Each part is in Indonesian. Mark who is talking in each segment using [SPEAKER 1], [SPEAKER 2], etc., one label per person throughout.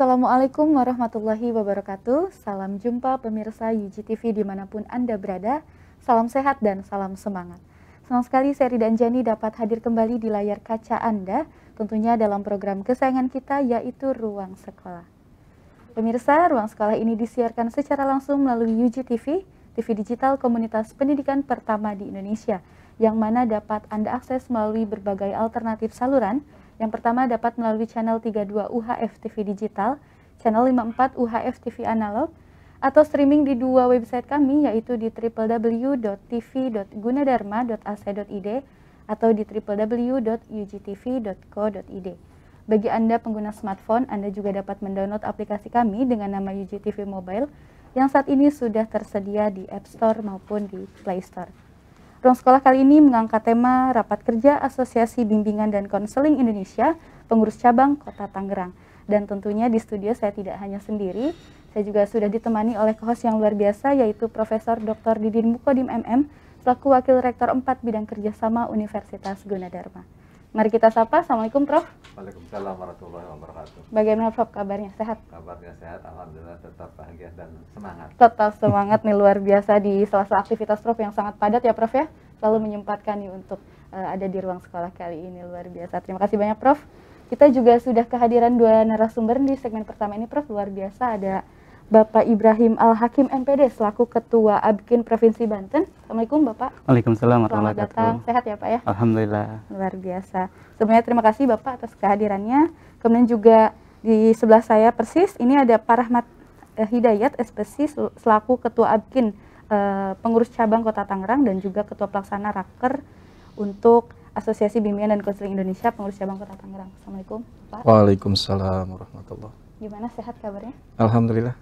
[SPEAKER 1] Assalamualaikum warahmatullahi wabarakatuh. Salam jumpa pemirsa UGTV dimanapun Anda berada. Salam sehat dan salam semangat. Senang sekali Seri dan Jani dapat hadir kembali di layar kaca Anda, tentunya dalam program kesayangan kita yaitu Ruang Sekolah. Pemirsa, Ruang Sekolah ini disiarkan secara langsung melalui UGTV, TV digital komunitas pendidikan pertama di Indonesia, yang mana dapat Anda akses melalui berbagai alternatif saluran, yang pertama dapat melalui channel 32 UHF TV digital, channel 54 UHF TV analog, atau streaming di dua website kami yaitu di www.tv.gunadarma.ac.id e atau di www.ugtv.co.id. Bagi Anda pengguna smartphone, Anda juga dapat mendownload aplikasi kami dengan nama UGTV Mobile yang saat ini sudah tersedia di App Store maupun di Play Store. Ruang Sekolah kali ini mengangkat tema Rapat Kerja Asosiasi Bimbingan dan Konseling Indonesia, pengurus cabang Kota Tangerang. Dan tentunya di studio saya tidak hanya sendiri, saya juga sudah ditemani oleh kohos yang luar biasa yaitu Profesor Dr. Didin Mukodim MM, selaku Wakil Rektor 4 Bidang Kerjasama Universitas Gunadarma. Mari kita sapa. Assalamualaikum Prof.
[SPEAKER 2] Waalaikumsalam warahmatullahi wabarakatuh. Bagaimana Prof kabarnya? Sehat? Kabarnya sehat, alhamdulillah tetap bahagia dan semangat. Tetap
[SPEAKER 1] semangat nih luar biasa di salah satu aktivitas Prof yang sangat padat ya Prof ya. Selalu menyempatkan nih untuk uh, ada di ruang sekolah kali ini luar biasa. Terima kasih banyak Prof. Kita juga sudah kehadiran dua narasumber di segmen pertama ini Prof luar biasa ada Bapak Ibrahim Al-Hakim MPD selaku Ketua Abkin Provinsi Banten. Assalamualaikum Bapak.
[SPEAKER 3] Waalaikumsalam Selamat datang. Sehat ya Pak ya? Alhamdulillah.
[SPEAKER 1] Luar biasa. Sebenarnya terima kasih Bapak atas kehadirannya. Kemudian juga di sebelah saya persis ini ada Pak Rahmat eh, Hidayat SPC selaku Ketua Abkin eh, Pengurus Cabang Kota Tangerang dan juga Ketua Pelaksana Raker untuk Asosiasi Bimbingan dan Konseling Indonesia Pengurus Cabang Kota Tangerang. Assalamualaikum Pak.
[SPEAKER 4] Waalaikumsalam warahmatullahi
[SPEAKER 1] Gimana sehat kabarnya?
[SPEAKER 4] Alhamdulillah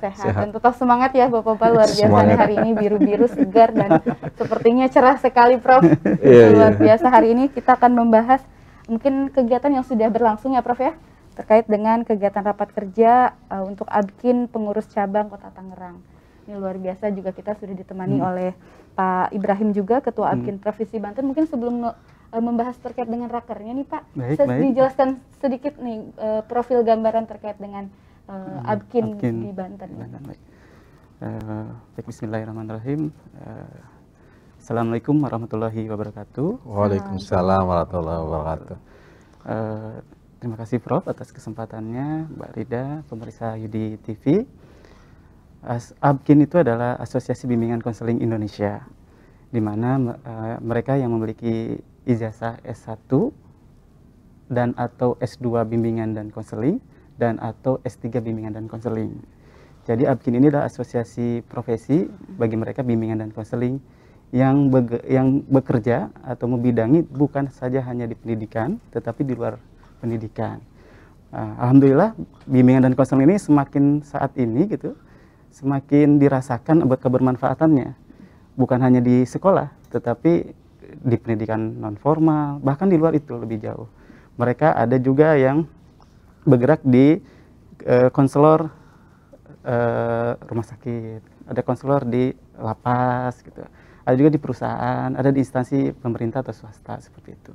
[SPEAKER 4] sehat, sehat. dan
[SPEAKER 1] tetap semangat ya Bapak Bapak luar biasa semangat. hari ini biru-biru segar dan sepertinya cerah sekali Prof. Yeah, luar yeah. biasa hari ini kita akan membahas mungkin kegiatan yang sudah berlangsung ya Prof ya terkait dengan kegiatan rapat kerja uh, untuk ABKIN pengurus cabang Kota Tangerang. Ini luar biasa juga kita sudah ditemani hmm. oleh Pak Ibrahim juga Ketua hmm. ABKIN Provinsi Banten. Mungkin sebelum eh, membahas terkait dengan rakernya nih Pak, baik, baik. dijelaskan sedikit nih eh, profil gambaran terkait dengan uh, hmm. Abkin, Abkin di Banten. Banten.
[SPEAKER 3] Baik. Uh, baik, Bismillahirrahmanirrahim. Uh, Assalamualaikum warahmatullahi wabarakatuh.
[SPEAKER 4] Waalaikumsalam
[SPEAKER 2] warahmatullahi
[SPEAKER 3] wabarakatuh. Uh, terima kasih Prof atas kesempatannya, Mbak Rida, pemirsa Yudi TV. As Abkin itu adalah Asosiasi Bimbingan Konseling Indonesia, di mana uh, mereka yang memiliki ijazah S1 dan atau S2 Bimbingan dan Konseling dan atau S3 bimbingan dan konseling. Jadi ABKIN ini adalah asosiasi profesi bagi mereka bimbingan dan konseling yang yang bekerja atau membidangi bukan saja hanya di pendidikan tetapi di luar pendidikan. Uh, Alhamdulillah bimbingan dan konseling ini semakin saat ini gitu semakin dirasakan buat kebermanfaatannya bukan hanya di sekolah tetapi di pendidikan non formal bahkan di luar itu lebih jauh. Mereka ada juga yang bergerak di uh, konselor uh, rumah sakit, ada konselor di lapas gitu, ada juga di perusahaan, ada di instansi pemerintah atau swasta seperti itu.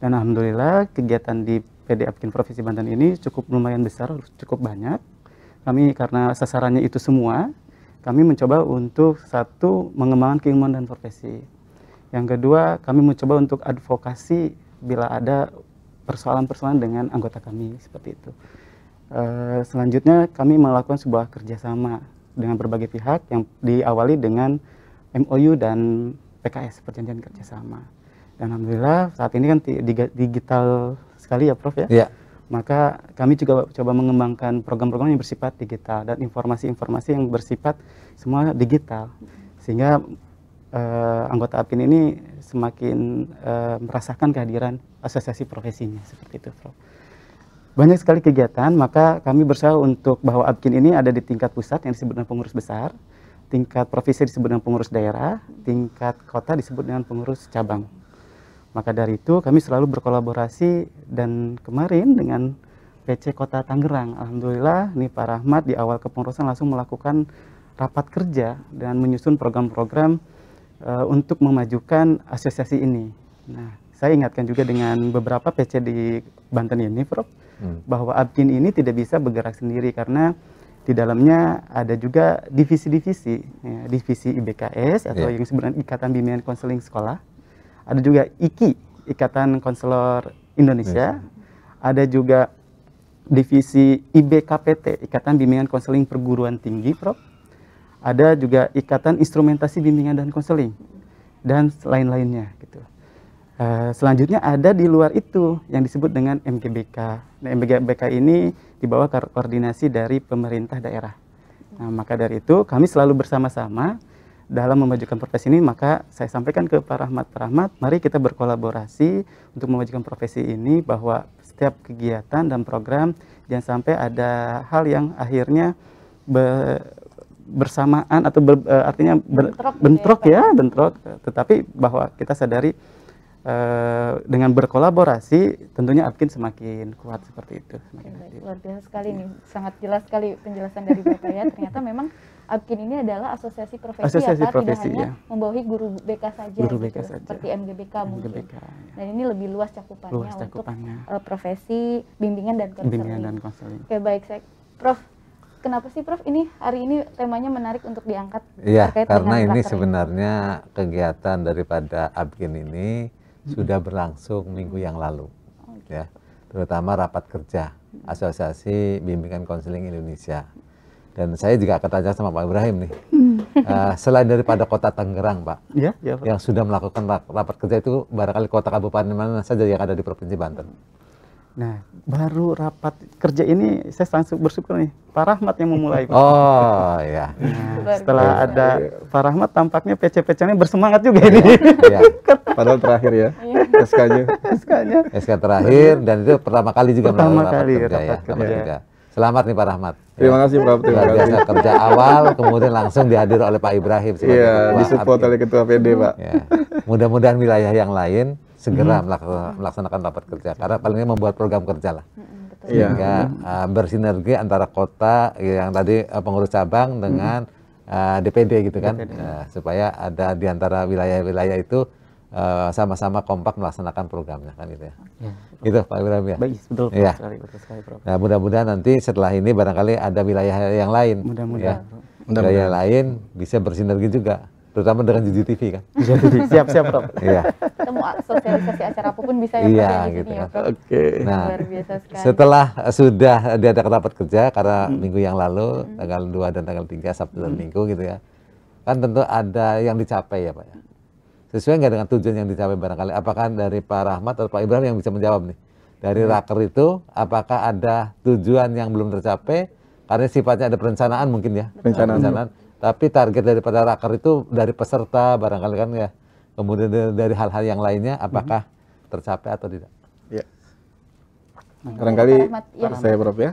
[SPEAKER 3] Dan alhamdulillah kegiatan di PD Apkin Provinsi Banten ini cukup lumayan besar, cukup banyak. Kami karena sasarannya itu semua, kami mencoba untuk satu mengembangkan keilmuan dan profesi. Yang kedua, kami mencoba untuk advokasi bila ada persoalan-persoalan dengan anggota kami seperti itu. E, selanjutnya kami melakukan sebuah kerjasama dengan berbagai pihak yang diawali dengan MOU dan PKS perjanjian kerjasama. Dan alhamdulillah saat ini kan digital sekali ya Prof ya. ya. Maka kami juga coba mengembangkan program-program yang bersifat digital dan informasi-informasi yang bersifat semua digital sehingga uh, anggota APIN ini semakin uh, merasakan kehadiran asosiasi profesinya seperti itu, Prof. Banyak sekali kegiatan, maka kami berusaha untuk bahwa APKIN ini ada di tingkat pusat yang disebut dengan pengurus besar, tingkat provinsi disebut dengan pengurus daerah, tingkat kota disebut dengan pengurus cabang. Maka dari itu kami selalu berkolaborasi dan kemarin dengan PC Kota Tangerang, Alhamdulillah nih Pak Rahmat di awal kepengurusan langsung melakukan rapat kerja dan menyusun program-program uh, untuk memajukan asosiasi ini. Nah, saya ingatkan juga dengan beberapa PC di Banten ini, Prof, hmm. bahwa Abkin ini tidak bisa bergerak sendiri karena di dalamnya ada juga divisi-divisi, ya, divisi IBKS atau yeah. yang sebenarnya Ikatan Bimbingan Konseling Sekolah, ada juga IKI, Ikatan Konselor Indonesia, yeah. ada juga divisi IBKPT, Ikatan Bimbingan Konseling Perguruan Tinggi, Prof, ada juga ikatan instrumentasi bimbingan dan konseling dan lain-lainnya gitu. Uh, selanjutnya ada di luar itu yang disebut dengan MGBK. Nah, MGBK ini di bawah koordinasi dari pemerintah daerah. Nah, maka dari itu kami selalu bersama-sama dalam memajukan profesi ini maka saya sampaikan ke Pak rahmat-rahmat mari kita berkolaborasi untuk memajukan profesi ini bahwa setiap kegiatan dan program jangan sampai ada hal yang akhirnya bersamaan atau ber, uh, artinya ber, bentrok, gitu ya, bentrok ya, ya bentrok tetapi bahwa kita sadari uh, dengan berkolaborasi tentunya Apkin semakin kuat seperti itu semakin Oke, baik,
[SPEAKER 1] luar biasa sekali ya. nih sangat jelas sekali penjelasan dari Bapak ya ternyata memang Apkin ini adalah asosiasi profesi, ya, asosiasi ya, profesi tidak ya. hanya membawahi guru BK saja, guru BK gitu, saja. seperti MGBK, MGBK mungkin. Ya. Dan ini lebih luas cakupannya, luas cakupannya. untuk uh, eh, profesi bimbingan dan konseling. Bimbingan dan konseling. Oke baik, saya, Prof kenapa sih Prof ini hari ini temanya menarik untuk diangkat? Iya, karena ini
[SPEAKER 2] sebenarnya kegiatan daripada Abgin ini hmm. sudah berlangsung minggu yang lalu. okay. Ya, terutama rapat kerja Asosiasi Bimbingan Konseling Indonesia. Dan saya juga akan tanya sama Pak Ibrahim nih. uh, selain daripada kota Tangerang, Pak, ya, ya, yang sudah melakukan rapat kerja itu barangkali kota kabupaten mana saja yang ada di Provinsi Banten.
[SPEAKER 3] Nah, baru rapat kerja ini saya langsung bersyukur nih Pak Rahmat yang memulai. Pak.
[SPEAKER 2] Oh iya. Nah, setelah ya, ada ya. Pak Rahmat
[SPEAKER 3] tampaknya PC-PC-nya bersemangat juga ya, ini. Ya.
[SPEAKER 2] Padahal terakhir ya iya. SK-nya. SK-nya. SK terakhir dan itu pertama kali juga pertama rapat kali kerja rapat ya. Kerja. Kerja. Selamat nih Pak Rahmat. Terima kasih Pak. Terima kasih. Biasa kerja awal, kemudian langsung dihadir oleh Pak Ibrahim. Iya, disupport oleh
[SPEAKER 4] Ketua PD Pak. Ya.
[SPEAKER 2] Mudah-mudahan wilayah yang lain segera mm -hmm. melaksanakan rapat kerja karena paling membuat program kerja lah mm -hmm,
[SPEAKER 4] betul. sehingga
[SPEAKER 2] yeah. Iya. uh, mm-hmm. bersinergi antara kota yang tadi uh, pengurus cabang mm-hmm. dengan mm -hmm. uh, eh, DPD gitu kan DPD. Uh, eh, supaya ada di antara wilayah-wilayah itu sama-sama uh, kompak melaksanakan programnya kan gitu ya. ya. Gitu Pak Wiram ya. Baik, betul. Ya. Sekali, Nah, mudah-mudahan nanti setelah ini barangkali ada wilayah yang lain. Mudah-mudahan. Ya. Mudah wilayah lain bisa bersinergi juga terutama dengan TV kan. jadi siap-siap Prof. Iya.
[SPEAKER 1] Semua sosialisasi acara apapun
[SPEAKER 5] bisa ya Iya ya, gitu ya, kan.
[SPEAKER 2] Oke. Nah, Luar biasa sekali. setelah eh, sudah eh, diadakan rapat kerja karena hmm. minggu yang lalu hmm. tanggal 2 dan tanggal 3 Sabtu hmm. dan Minggu gitu ya. Kan tentu ada yang dicapai ya Pak ya. Sesuai nggak dengan tujuan yang dicapai barangkali? Apakah dari Pak Rahmat atau Pak Ibrahim yang bisa menjawab nih? Dari hmm. raker itu apakah ada tujuan yang belum tercapai? Karena sifatnya ada perencanaan mungkin ya. Perencanaan. perencanaan tapi target daripada raker itu dari peserta barangkali kan ya. Kemudian dari hal-hal yang lainnya apakah mm -hmm. tercapai
[SPEAKER 4] atau tidak? Ya. Nah, barangkali ya. saya berapa ya.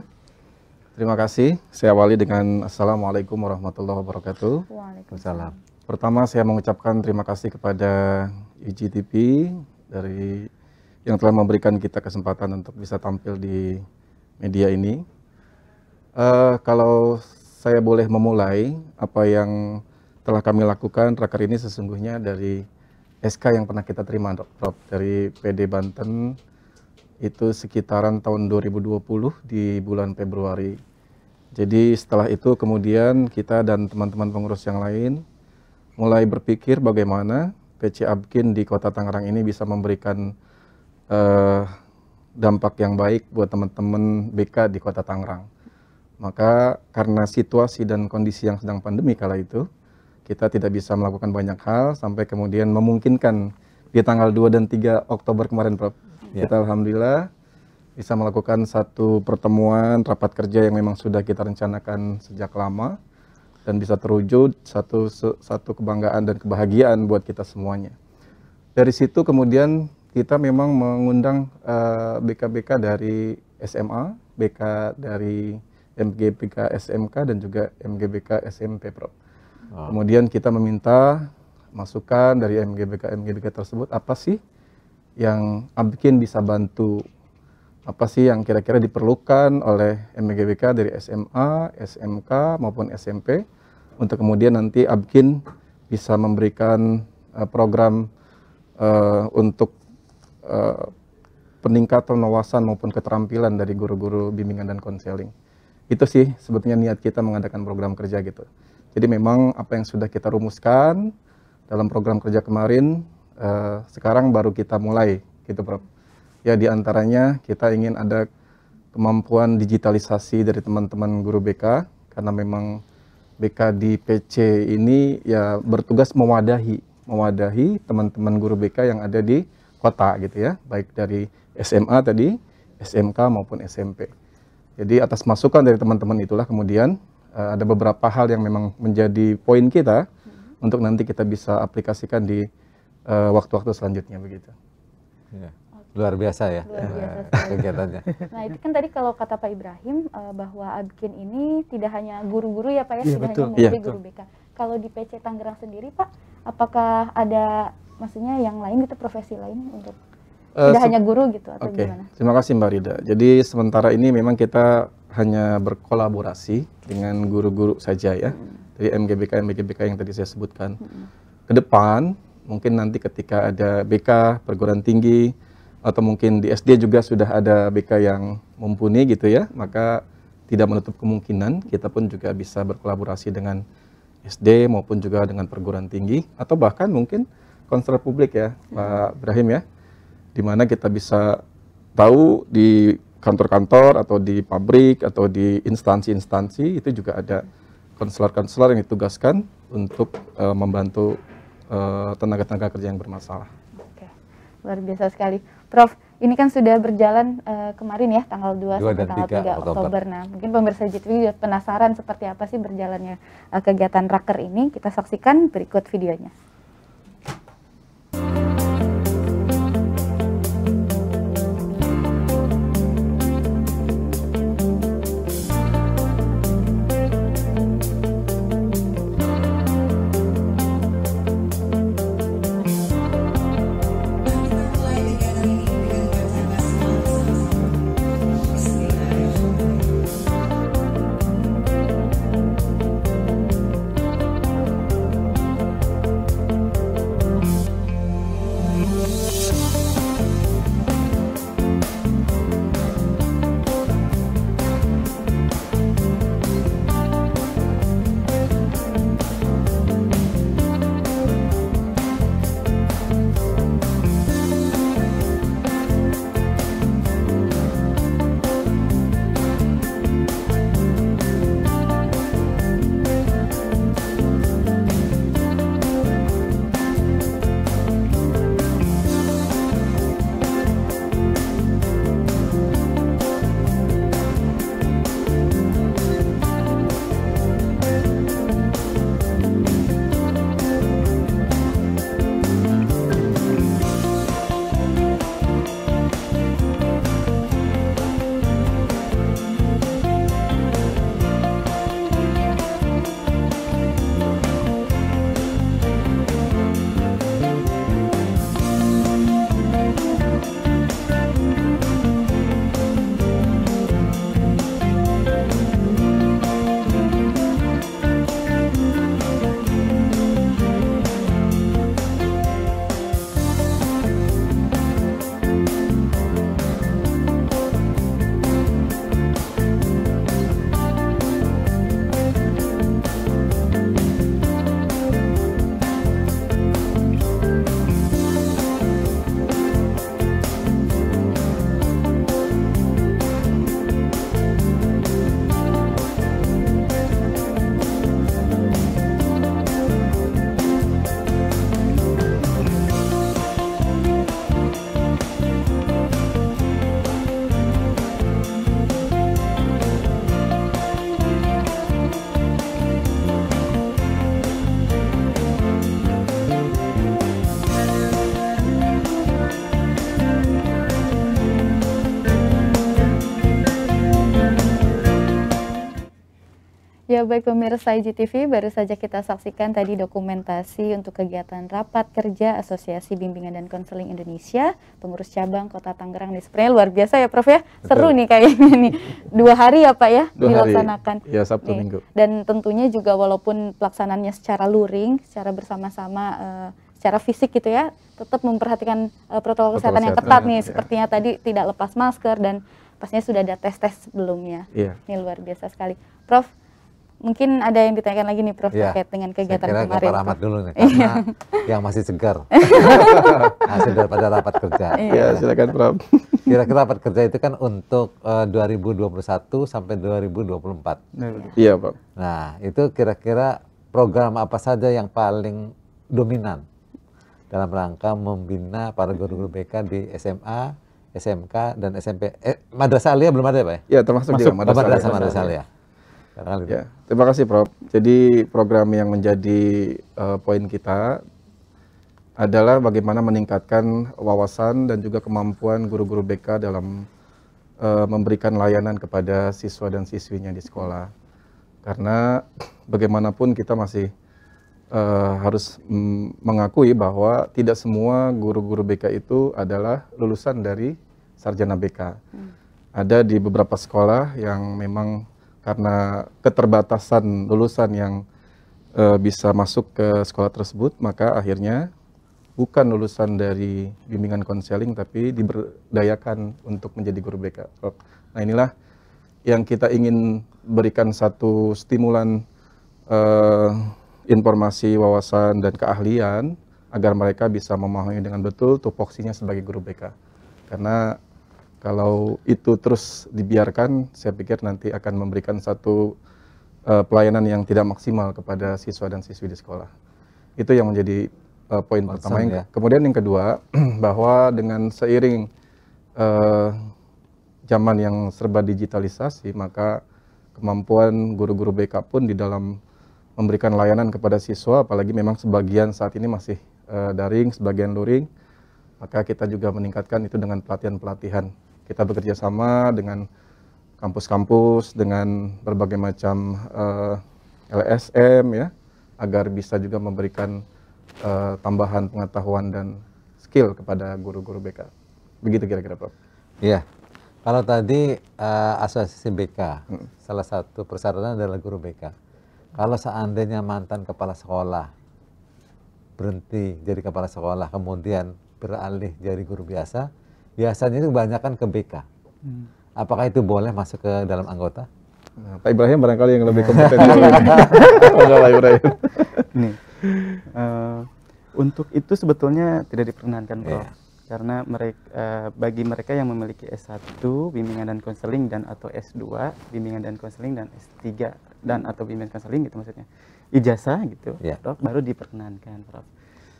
[SPEAKER 4] Terima kasih. Saya awali dengan Assalamualaikum warahmatullahi wabarakatuh. Waalaikumsalam. Pertama saya mengucapkan terima kasih kepada IGTV dari yang telah memberikan kita kesempatan untuk bisa tampil di media ini. Uh, kalau saya boleh memulai apa yang telah kami lakukan tracker ini sesungguhnya dari SK yang pernah kita terima, Dok, Prof. Dari PD Banten itu sekitaran tahun 2020 di bulan Februari. Jadi setelah itu kemudian kita dan teman-teman pengurus yang lain mulai berpikir bagaimana PC Abkin di Kota Tangerang ini bisa memberikan uh, dampak yang baik buat teman-teman BK di Kota Tangerang. Maka karena situasi dan kondisi yang sedang pandemi kala itu, kita tidak bisa melakukan banyak hal sampai kemudian memungkinkan di tanggal 2 dan 3 Oktober kemarin Prof. Ya. Kita alhamdulillah bisa melakukan satu pertemuan rapat kerja yang memang sudah kita rencanakan sejak lama dan bisa terwujud satu satu kebanggaan dan kebahagiaan buat kita semuanya. Dari situ kemudian kita memang mengundang eh, BK-BK uh, dari SMA, BK dari MGPK SMK dan juga MGBK SMP Prof. Ah. Kemudian kita meminta masukan dari MGBK MGBK tersebut apa sih yang mungkin bisa bantu apa sih yang kira-kira diperlukan oleh MGBK dari SMA, SMK maupun SMP untuk kemudian nanti Abkin bisa memberikan uh, program uh, untuk uh, peningkatan wawasan maupun keterampilan dari guru-guru bimbingan dan konseling itu sih sebetulnya niat kita mengadakan program kerja gitu. Jadi memang apa yang sudah kita rumuskan dalam program kerja kemarin eh, sekarang baru kita mulai gitu Prof. Ya diantaranya kita ingin ada kemampuan digitalisasi dari teman-teman guru BK karena memang BK di PC ini ya bertugas mewadahi mewadahi teman-teman guru BK yang ada di kota gitu ya, baik dari SMA tadi, SMK maupun SMP. Jadi atas masukan dari teman-teman itulah kemudian uh, ada beberapa hal yang memang menjadi poin kita hmm. untuk nanti kita bisa aplikasikan di eh, waktu-waktu uh, selanjutnya begitu. Ya. Luar biasa ya eh, kegiatannya.
[SPEAKER 1] Nah itu kan tadi kalau kata Pak Ibrahim uh, bahwa Abkin ini tidak hanya guru-guru ya Pak ya, ya tidak betul. hanya ya, guru BK. Kalau di PC Tangerang sendiri Pak, apakah ada maksudnya yang lain gitu profesi lain untuk tidak eh, hanya guru gitu atau okay.
[SPEAKER 4] gimana? Terima kasih Mbak Rida. Jadi sementara ini memang kita hanya berkolaborasi dengan guru-guru saja ya. Hmm. Dari MGBK, MGBK yang tadi saya sebutkan. Hmm. Kedepan mungkin nanti ketika ada BK perguruan tinggi atau mungkin di SD juga sudah ada BK yang mumpuni gitu ya, maka tidak menutup kemungkinan kita pun juga bisa berkolaborasi dengan SD maupun juga dengan perguruan tinggi atau bahkan mungkin konser publik ya Pak hmm. Ibrahim ya di mana kita bisa tahu di kantor-kantor atau di pabrik atau di instansi-instansi itu juga ada konselor-konselor yang ditugaskan untuk uh, membantu eh, tenaga-tenaga uh, kerja yang bermasalah. Oke,
[SPEAKER 1] luar biasa sekali. Prof, ini kan sudah berjalan uh, kemarin ya tanggal 2, 2 sampai tanggal 3, 3 Oktober. Oktober. Nah, mungkin pemirsa JTV penasaran seperti apa sih berjalannya uh, kegiatan raker ini. Kita saksikan berikut videonya. Ya baik pemirsa IGTV, baru saja kita saksikan tadi dokumentasi untuk kegiatan rapat kerja Asosiasi Bimbingan dan Konseling Indonesia, pengurus cabang Kota Tangerang. Ini sebenarnya luar biasa ya Prof ya, seru nih kayaknya nih. Dua hari ya Pak ya Dua dilaksanakan. Hari. Ya Sabtu nih. Minggu. Dan tentunya juga walaupun pelaksanaannya secara luring, secara bersama-sama uh, secara fisik gitu ya, tetap memperhatikan uh, protokol, kesehatan, kesehatan yang ketat ya. nih. Ya. Sepertinya tadi tidak lepas masker dan pastinya sudah ada tes-tes sebelumnya. Ya. Ini luar biasa sekali. Prof, mungkin ada yang ditanyakan lagi nih Prof ya, terkait dengan kegiatan saya kira kemarin. Pak Rahmat dulu nih, iya.
[SPEAKER 2] karena yang masih segar hasil daripada rapat kerja. Iya, ya, silakan Prof. Kira-kira rapat kerja itu kan untuk eh, uh, 2021 sampai 2024. Iya, iya Pak. Nah, itu kira-kira program apa saja yang paling dominan dalam rangka membina para guru-guru BK di SMA, SMK dan SMP. Eh, Madrasah Alia belum ada ya, Pak ya? Iya, termasuk Masuk, dia oh, Madrasah Alia. Madrasah Alia.
[SPEAKER 4] Gitu. Ya, terima kasih Prof. Jadi program yang menjadi uh, poin kita adalah bagaimana meningkatkan wawasan dan juga kemampuan guru-guru BK dalam uh, memberikan layanan kepada siswa dan siswinya di sekolah. Karena bagaimanapun kita masih uh, harus mm, mengakui bahwa tidak semua guru-guru BK itu adalah lulusan dari sarjana BK. Hmm. Ada di beberapa sekolah yang memang karena keterbatasan lulusan yang uh, bisa masuk ke sekolah tersebut, maka akhirnya bukan lulusan dari bimbingan konseling tapi diberdayakan untuk menjadi guru BK. Nah inilah yang kita ingin berikan satu stimulan uh, informasi, wawasan, dan keahlian agar mereka bisa memahami dengan betul tupoksinya sebagai guru BK. Karena kalau itu terus dibiarkan, saya pikir nanti akan memberikan satu uh, pelayanan yang tidak maksimal kepada siswa dan siswi di sekolah. Itu yang menjadi uh, poin pertama. Ya. Kemudian yang kedua, bahwa dengan seiring uh, zaman yang serba digitalisasi, maka kemampuan guru-guru BK pun di dalam memberikan layanan kepada siswa, apalagi memang sebagian saat ini masih uh, daring, sebagian luring, maka kita juga meningkatkan itu dengan pelatihan-pelatihan kita bekerja sama dengan kampus-kampus, dengan berbagai macam uh, eh, LSM ya, agar bisa juga memberikan uh, tambahan pengetahuan dan skill kepada guru-guru BK. Begitu kira-kira, Prof. Iya. Kalau tadi uh, asosiasi BK, hmm. salah satu
[SPEAKER 2] persyaratan adalah guru BK. Kalau seandainya mantan kepala sekolah berhenti jadi kepala sekolah, kemudian beralih jadi guru biasa, biasanya itu kebanyakan ke BK. Hmm. Apakah itu boleh masuk ke dalam anggota? Nah, Pak Ibrahim barangkali yang lebih kompeten. Nih, uh,
[SPEAKER 3] untuk itu sebetulnya tidak diperkenankan, Prof. Yeah. Karena mereka, uh, eh, bagi mereka yang memiliki S1 bimbingan dan konseling dan atau S2 bimbingan dan konseling dan S3 dan atau bimbingan konseling gitu maksudnya.
[SPEAKER 4] Ijazah gitu,
[SPEAKER 3] yeah. Prof, baru diperkenankan, Prof.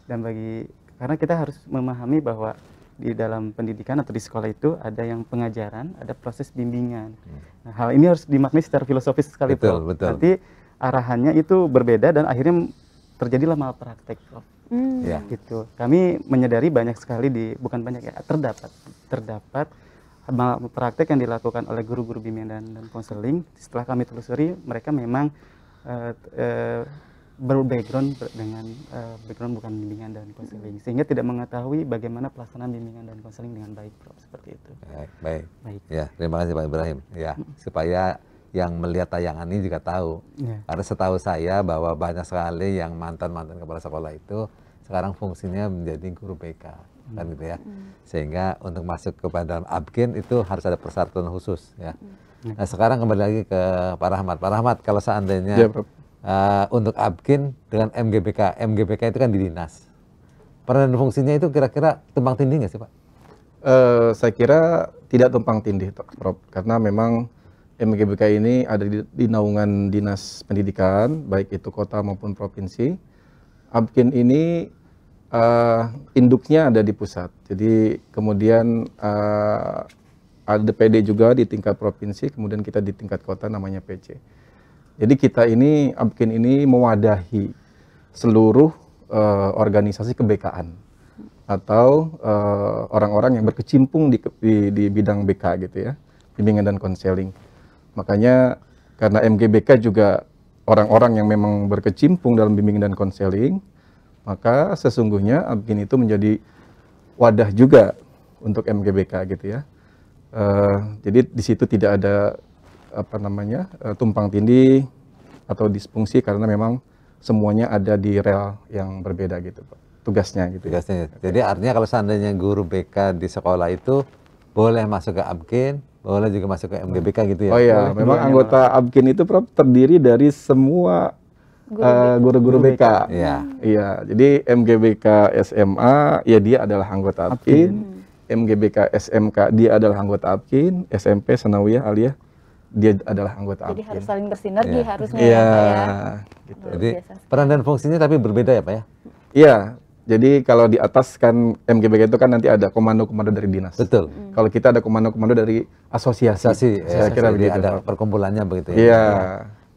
[SPEAKER 3] Dan bagi karena kita harus memahami bahwa di dalam pendidikan atau di sekolah itu ada yang pengajaran, ada proses bimbingan. Hmm. Nah, hal ini harus dimaknai secara filosofis sekali, betul, Prof. Betul. Nanti arahannya itu berbeda dan akhirnya terjadilah malpraktek, Prof. Hmm. Ya. Gitu. Kami menyadari banyak sekali di bukan banyak ya, terdapat terdapat malpraktek yang dilakukan oleh guru-guru bimbingan dan konseling setelah kami telusuri mereka memang uh, uh, berbackground dengan uh, background bukan bimbingan dan konseling sehingga tidak mengetahui bagaimana pelaksanaan bimbingan dan konseling dengan baik Prof
[SPEAKER 2] seperti itu. Baik, baik. baik. Ya, terima kasih Pak Ibrahim. Ya, supaya yang melihat tayangan ini juga tahu. Ya. Karena setahu saya bahwa banyak sekali yang mantan-mantan kepala sekolah itu sekarang fungsinya menjadi guru BK hmm. kan mm. gitu ya. Hmm. Sehingga untuk masuk ke dalam abgen itu harus ada persyaratan khusus ya. Hmm. Nah, sekarang kembali lagi ke Pak Rahmat. Pak Rahmat, kalau seandainya ya, uh, untuk abkin dengan MGBK. MGBK itu kan di dinas. Peran dan fungsinya itu kira-kira tumpang tindih nggak sih Pak?
[SPEAKER 4] Uh, saya kira tidak tumpang tindih, Prof. Karena memang MGBK ini ada di, di naungan dinas pendidikan, baik itu kota maupun provinsi. Abkin ini uh, induknya ada di pusat. Jadi kemudian uh, ada PD juga di tingkat provinsi, kemudian kita di tingkat kota namanya PC. Jadi kita ini Abkin ini mewadahi seluruh uh, organisasi kebekaan atau eh, orang-orang uh, yang berkecimpung di, di di bidang BK gitu ya, bimbingan dan konseling. Makanya karena MGBK juga orang-orang yang memang berkecimpung dalam bimbingan dan konseling, maka sesungguhnya Abkin itu menjadi wadah juga untuk MGBK gitu ya. Uh, jadi di situ tidak ada apa namanya eh, tumpang tindih atau disfungsi karena memang semuanya ada di rel yang berbeda gitu Pak. Tugasnya gitu. Ya. Tugasnya. Ya.
[SPEAKER 2] Jadi artinya kalau seandainya guru BK di sekolah itu boleh masuk ke Abkin, boleh juga masuk ke MGBK gitu ya. Oh iya, boleh memang ya. anggota
[SPEAKER 4] malah. Abkin itu Prof terdiri dari semua eh, guru-guru uh, BK. Iya. Iya, jadi MGBK SMA ya dia adalah anggota Abkin. Abkin. MGBK SMK dia adalah anggota Abkin SMP Sanawiyah Aliyah dia adalah anggota Jadi Alpin.
[SPEAKER 1] harus saling bersinergi iya. ya. harusnya Iya, ya ya.
[SPEAKER 4] Gitu. Jadi peran dan fungsinya tapi berbeda ya Pak ya? Iya. Jadi kalau di atas kan MGBK itu kan nanti ada komando-komando dari dinas. Betul. Hmm. Kalau kita ada komando-komando dari asosiasi. saya kira begitu. Ada perkumpulannya begitu ya. Iya.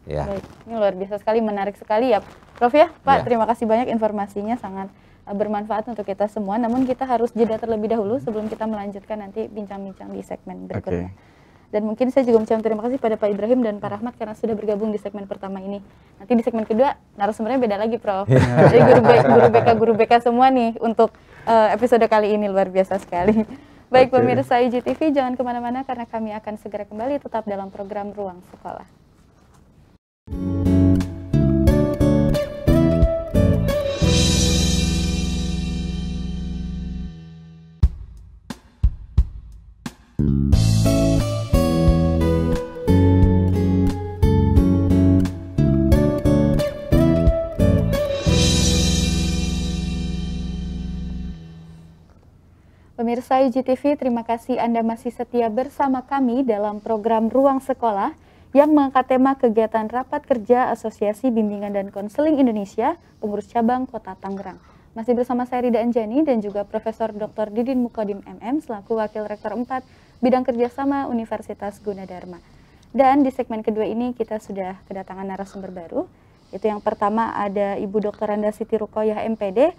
[SPEAKER 4] Ya.
[SPEAKER 1] Ini luar biasa sekali, menarik sekali ya, Prof ya. Pak, ya. terima kasih banyak informasinya sangat eh, bermanfaat untuk kita semua. Namun kita harus jeda terlebih dahulu sebelum kita melanjutkan nanti bincang-bincang di segmen berikutnya. Okay. Dan mungkin saya juga mengucapkan terima kasih pada Pak Ibrahim dan Pak Rahmat karena sudah bergabung di segmen pertama ini. Nanti di segmen kedua narasumbernya beda lagi, Prof. Iya. Jadi guru BK, guru BK, guru BK semua nih untuk uh, episode kali ini luar biasa sekali. Baik okay. pemirsa IGTV, jangan kemana-mana karena kami akan segera kembali tetap dalam program Ruang Sekolah. Thank you. Pemirsa UGTV, terima kasih Anda masih setia bersama kami dalam program Ruang Sekolah yang mengangkat tema kegiatan rapat kerja Asosiasi Bimbingan dan Konseling Indonesia, pengurus cabang Kota Tangerang. Masih bersama saya Rida Anjani dan juga Profesor Dr. Didin Mukodim MM selaku Wakil Rektor 4 Bidang Kerjasama Universitas Gunadarma. Dan di segmen kedua ini kita sudah kedatangan narasumber baru. Itu yang pertama ada Ibu Dr. Randa Siti Rukoyah MPD,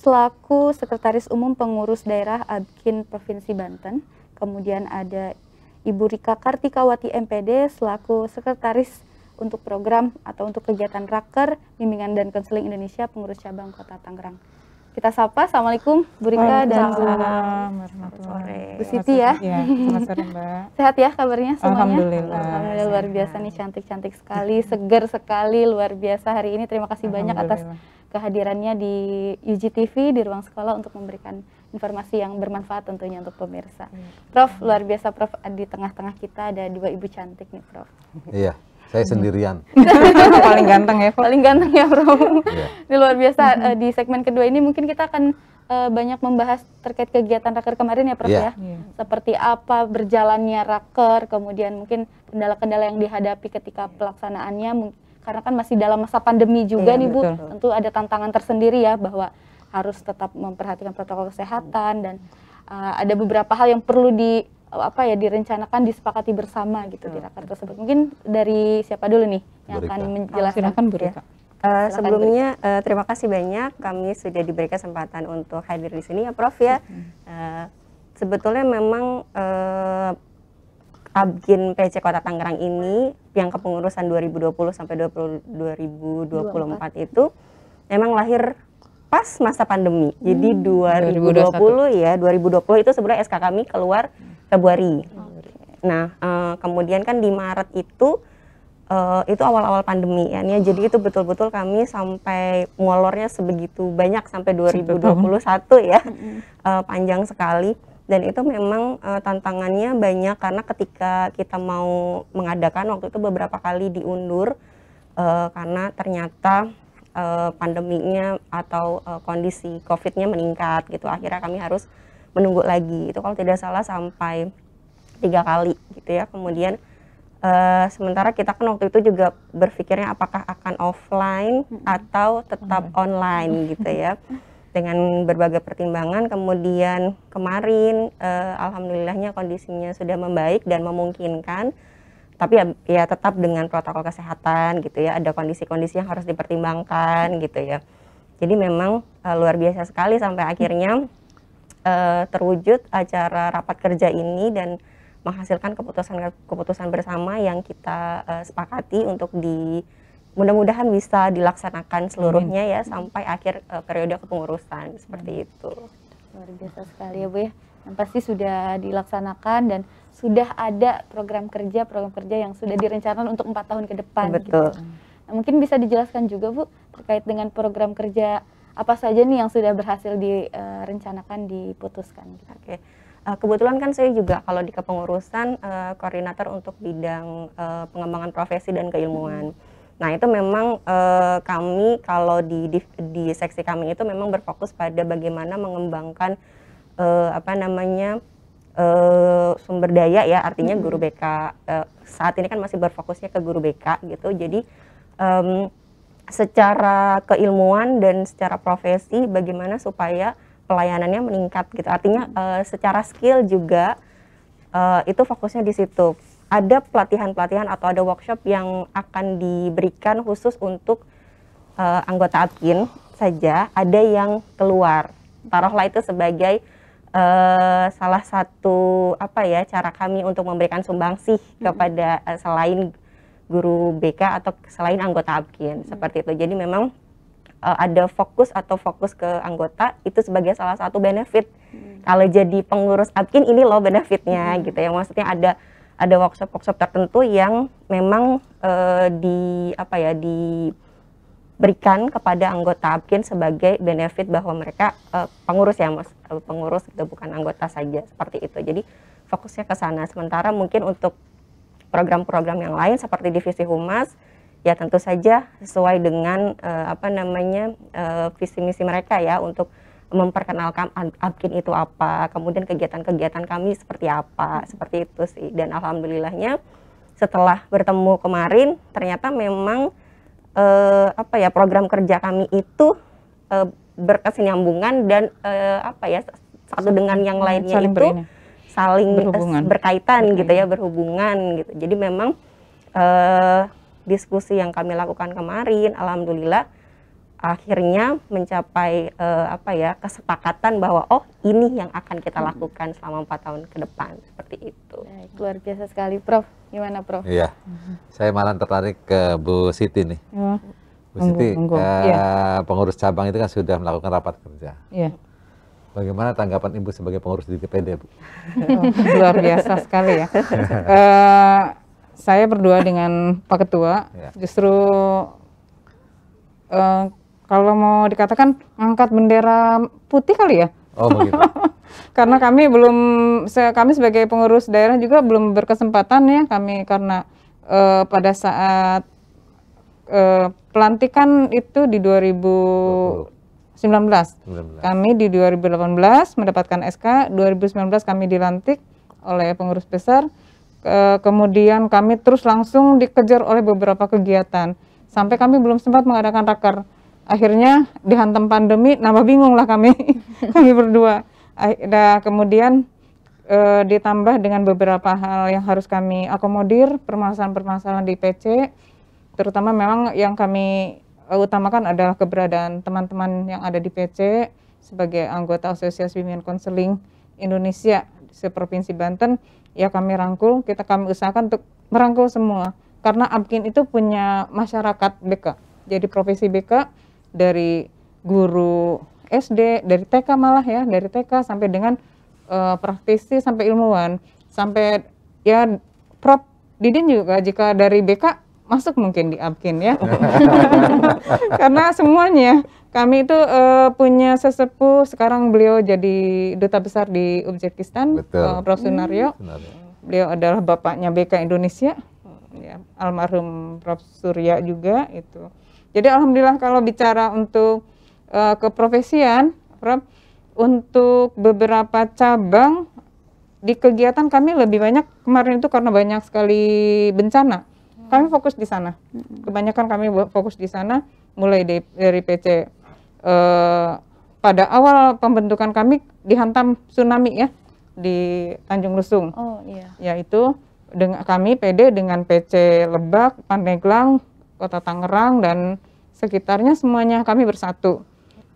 [SPEAKER 1] selaku Sekretaris Umum Pengurus Daerah Abkin Provinsi Banten. Kemudian ada Ibu Rika Kartikawati MPD selaku Sekretaris untuk program atau untuk kegiatan raker bimbingan dan konseling Indonesia pengurus cabang Kota Tangerang kita sapa. Assalamualaikum Bu Rika dan Bu Bu Siti ya. selamat sore ya. Iya, Sehat ya kabarnya semuanya? Alhamdulillah. Alhamdulillah luar biasa nih cantik-cantik sekali, seger sekali, luar biasa hari ini. Terima kasih banyak atas kehadirannya di UGTV di ruang sekolah untuk memberikan informasi yang bermanfaat tentunya untuk pemirsa. Iya. Prof, luar biasa Prof di tengah-tengah kita ada dua ibu cantik nih Prof.
[SPEAKER 2] Iya. Saya sendirian.
[SPEAKER 6] Ya, Paling ganteng ya, Bro. Paling ganteng ya, Bro.
[SPEAKER 1] Ini luar biasa mm -hmm. di segmen kedua ini mungkin kita akan uh, banyak membahas terkait kegiatan raker kemarin ya, Prof yeah. ya. Yeah. Seperti apa berjalannya raker, kemudian mungkin kendala-kendala yang dihadapi ketika pelaksanaannya karena kan masih dalam masa pandemi juga yeah, nih, Bu. Betul. Tentu ada tantangan tersendiri ya bahwa harus tetap memperhatikan protokol kesehatan dan uh, ada beberapa hal yang perlu di apa ya direncanakan disepakati bersama gitu hmm. di tersebut. Mungkin dari siapa dulu nih yang Berita. akan menjelaskan? Silakan Ya.
[SPEAKER 7] Uh, sebelumnya uh, terima kasih banyak kami sudah diberi kesempatan untuk hadir di sini ya Prof ya. Uh, sebetulnya memang uh, eh, Abgin PC Kota Tangerang ini yang kepengurusan 2020 sampai 20, 2024 itu memang lahir pas masa pandemi. Jadi Hmm. Jadi 2020 2021. ya, 2020 itu sebenarnya SK kami keluar Februari. Oh. Nah, uh, kemudian kan di Maret itu uh, itu awal-awal pandemi ya. oh. Jadi itu betul-betul kami sampai molornya sebegitu banyak sampai 2021 ya. Uh, panjang sekali dan itu memang uh, tantangannya banyak karena ketika kita mau mengadakan waktu itu beberapa kali diundur uh, karena ternyata pandeminya atau kondisi COVID-nya meningkat gitu. Akhirnya kami harus menunggu lagi itu kalau tidak salah sampai tiga kali gitu ya kemudian uh, sementara kita kan waktu itu juga berpikirnya apakah akan offline atau tetap online gitu ya dengan berbagai pertimbangan kemudian kemarin uh, alhamdulillahnya kondisinya sudah membaik dan memungkinkan tapi ya, ya tetap dengan protokol kesehatan gitu ya ada kondisi-kondisi yang harus dipertimbangkan gitu ya jadi memang uh, luar biasa sekali sampai akhirnya uh, terwujud acara rapat kerja ini dan menghasilkan keputusan-keputusan bersama yang kita uh, sepakati untuk di mudah-mudahan bisa dilaksanakan seluruhnya ya sampai akhir uh, periode kepengurusan seperti itu.
[SPEAKER 1] Luar biasa sekali ya Bu ya. Yang pasti sudah dilaksanakan dan sudah ada program kerja program kerja yang sudah direncanakan untuk empat tahun ke depan. Gitu. Betul. Gitu. Nah, mungkin bisa dijelaskan juga Bu terkait dengan program kerja apa saja nih yang sudah berhasil direncanakan diputuskan? Gitu. Oke. Eh, kebetulan kan saya
[SPEAKER 7] juga kalau di kepengurusan eh, koordinator untuk bidang eh, pengembangan profesi dan keilmuan. Hmm. Nah itu memang kami kalau di, di di seksi kami itu memang berfokus pada bagaimana mengembangkan apa namanya sumber daya ya artinya guru hmm. BK saat ini kan masih berfokusnya ke guru BK gitu jadi secara keilmuan dan secara profesi bagaimana supaya pelayanannya meningkat gitu. Artinya uh, secara skill juga uh, itu fokusnya di situ. Ada pelatihan-pelatihan atau ada workshop yang akan diberikan khusus untuk uh, anggota adkin saja. Ada yang keluar. Taruhlah itu sebagai uh, salah satu apa ya cara kami untuk memberikan sumbangsih hmm. kepada uh, selain guru BK atau selain anggota abkin hmm. seperti itu. Jadi memang uh, ada fokus atau fokus ke anggota itu sebagai salah satu benefit. Hmm. Kalau jadi pengurus abkin ini loh benefitnya hmm. gitu ya. Maksudnya ada ada workshop-workshop tertentu yang memang uh, di apa ya di berikan kepada anggota ABKIN sebagai benefit bahwa mereka uh, pengurus ya mas pengurus itu bukan anggota saja seperti itu jadi fokusnya ke sana sementara mungkin untuk program-program yang lain seperti divisi humas ya tentu saja sesuai dengan uh, apa namanya uh, visi misi mereka ya untuk memperkenalkan Abkin itu apa, kemudian kegiatan-kegiatan kami seperti apa, seperti itu sih. Dan alhamdulillahnya setelah bertemu kemarin ternyata memang uh, apa ya program kerja kami itu uh, berkesinambungan dan uh, apa ya satu dengan yang lainnya itu saling berhubungan. berkaitan okay. gitu ya berhubungan gitu. Jadi memang uh, diskusi yang kami lakukan kemarin, alhamdulillah akhirnya mencapai uh, apa ya kesepakatan bahwa oh ini yang akan kita lakukan selama empat tahun ke depan
[SPEAKER 1] seperti itu. Baik, luar biasa sekali, Prof. Gimana, Prof?
[SPEAKER 2] Iya, mm-hmm. saya malah tertarik ke Bu Siti nih. -huh. Oh. Bu Siti, Munggu. Munggu. Uh, eh, ya. pengurus cabang itu kan sudah melakukan rapat kerja. Iya. Bagaimana tanggapan Ibu sebagai pengurus di DPD, Bu? Luar
[SPEAKER 4] biasa sekali ya.
[SPEAKER 6] uh, saya berdua dengan Pak Ketua, ya. justru uh, kalau mau dikatakan angkat bendera putih kali ya. Oh begitu. karena kami belum, kami sebagai pengurus daerah juga belum berkesempatan ya kami karena uh, pada saat uh, pelantikan itu di 20. 19. Kami di 2018 mendapatkan SK, 2019 kami dilantik oleh pengurus besar. Ke kemudian kami terus langsung dikejar oleh beberapa kegiatan. Sampai kami belum sempat mengadakan raker. Akhirnya dihantam pandemi, nambah bingung lah kami, kami berdua. Nah, kemudian e, ditambah dengan beberapa hal yang harus kami akomodir, permasalahan-permasalahan di PC, terutama memang yang kami utamakan adalah keberadaan teman-teman yang ada di PC sebagai anggota Asosiasi Bimbingan Konseling Indonesia seprovinsi Banten ya kami rangkul kita kami usahakan untuk merangkul semua karena Abkin itu punya masyarakat BK jadi profesi BK dari guru SD dari TK malah ya dari TK sampai dengan uh, praktisi sampai ilmuwan sampai ya prof Didin juga jika dari BK masuk mungkin di Abkin ya. Karena semuanya kami itu uh, punya sesepuh sekarang beliau jadi duta besar di Uzbekistan, uh, Prof Sunaryo. Hmm. Beliau adalah bapaknya BK Indonesia. Ya, almarhum Prof Surya juga itu. Jadi alhamdulillah kalau bicara untuk uh, keprofesian, Prof untuk beberapa cabang di kegiatan kami lebih banyak kemarin itu karena banyak sekali bencana kami fokus di sana. Kebanyakan kami fokus di sana, mulai dari, dari PC. Uh, eh, pada awal pembentukan kami dihantam tsunami ya di Tanjung Lesung. Oh iya. Yaitu dengan kami PD dengan PC Lebak, Pandeglang, Kota Tangerang dan sekitarnya semuanya kami bersatu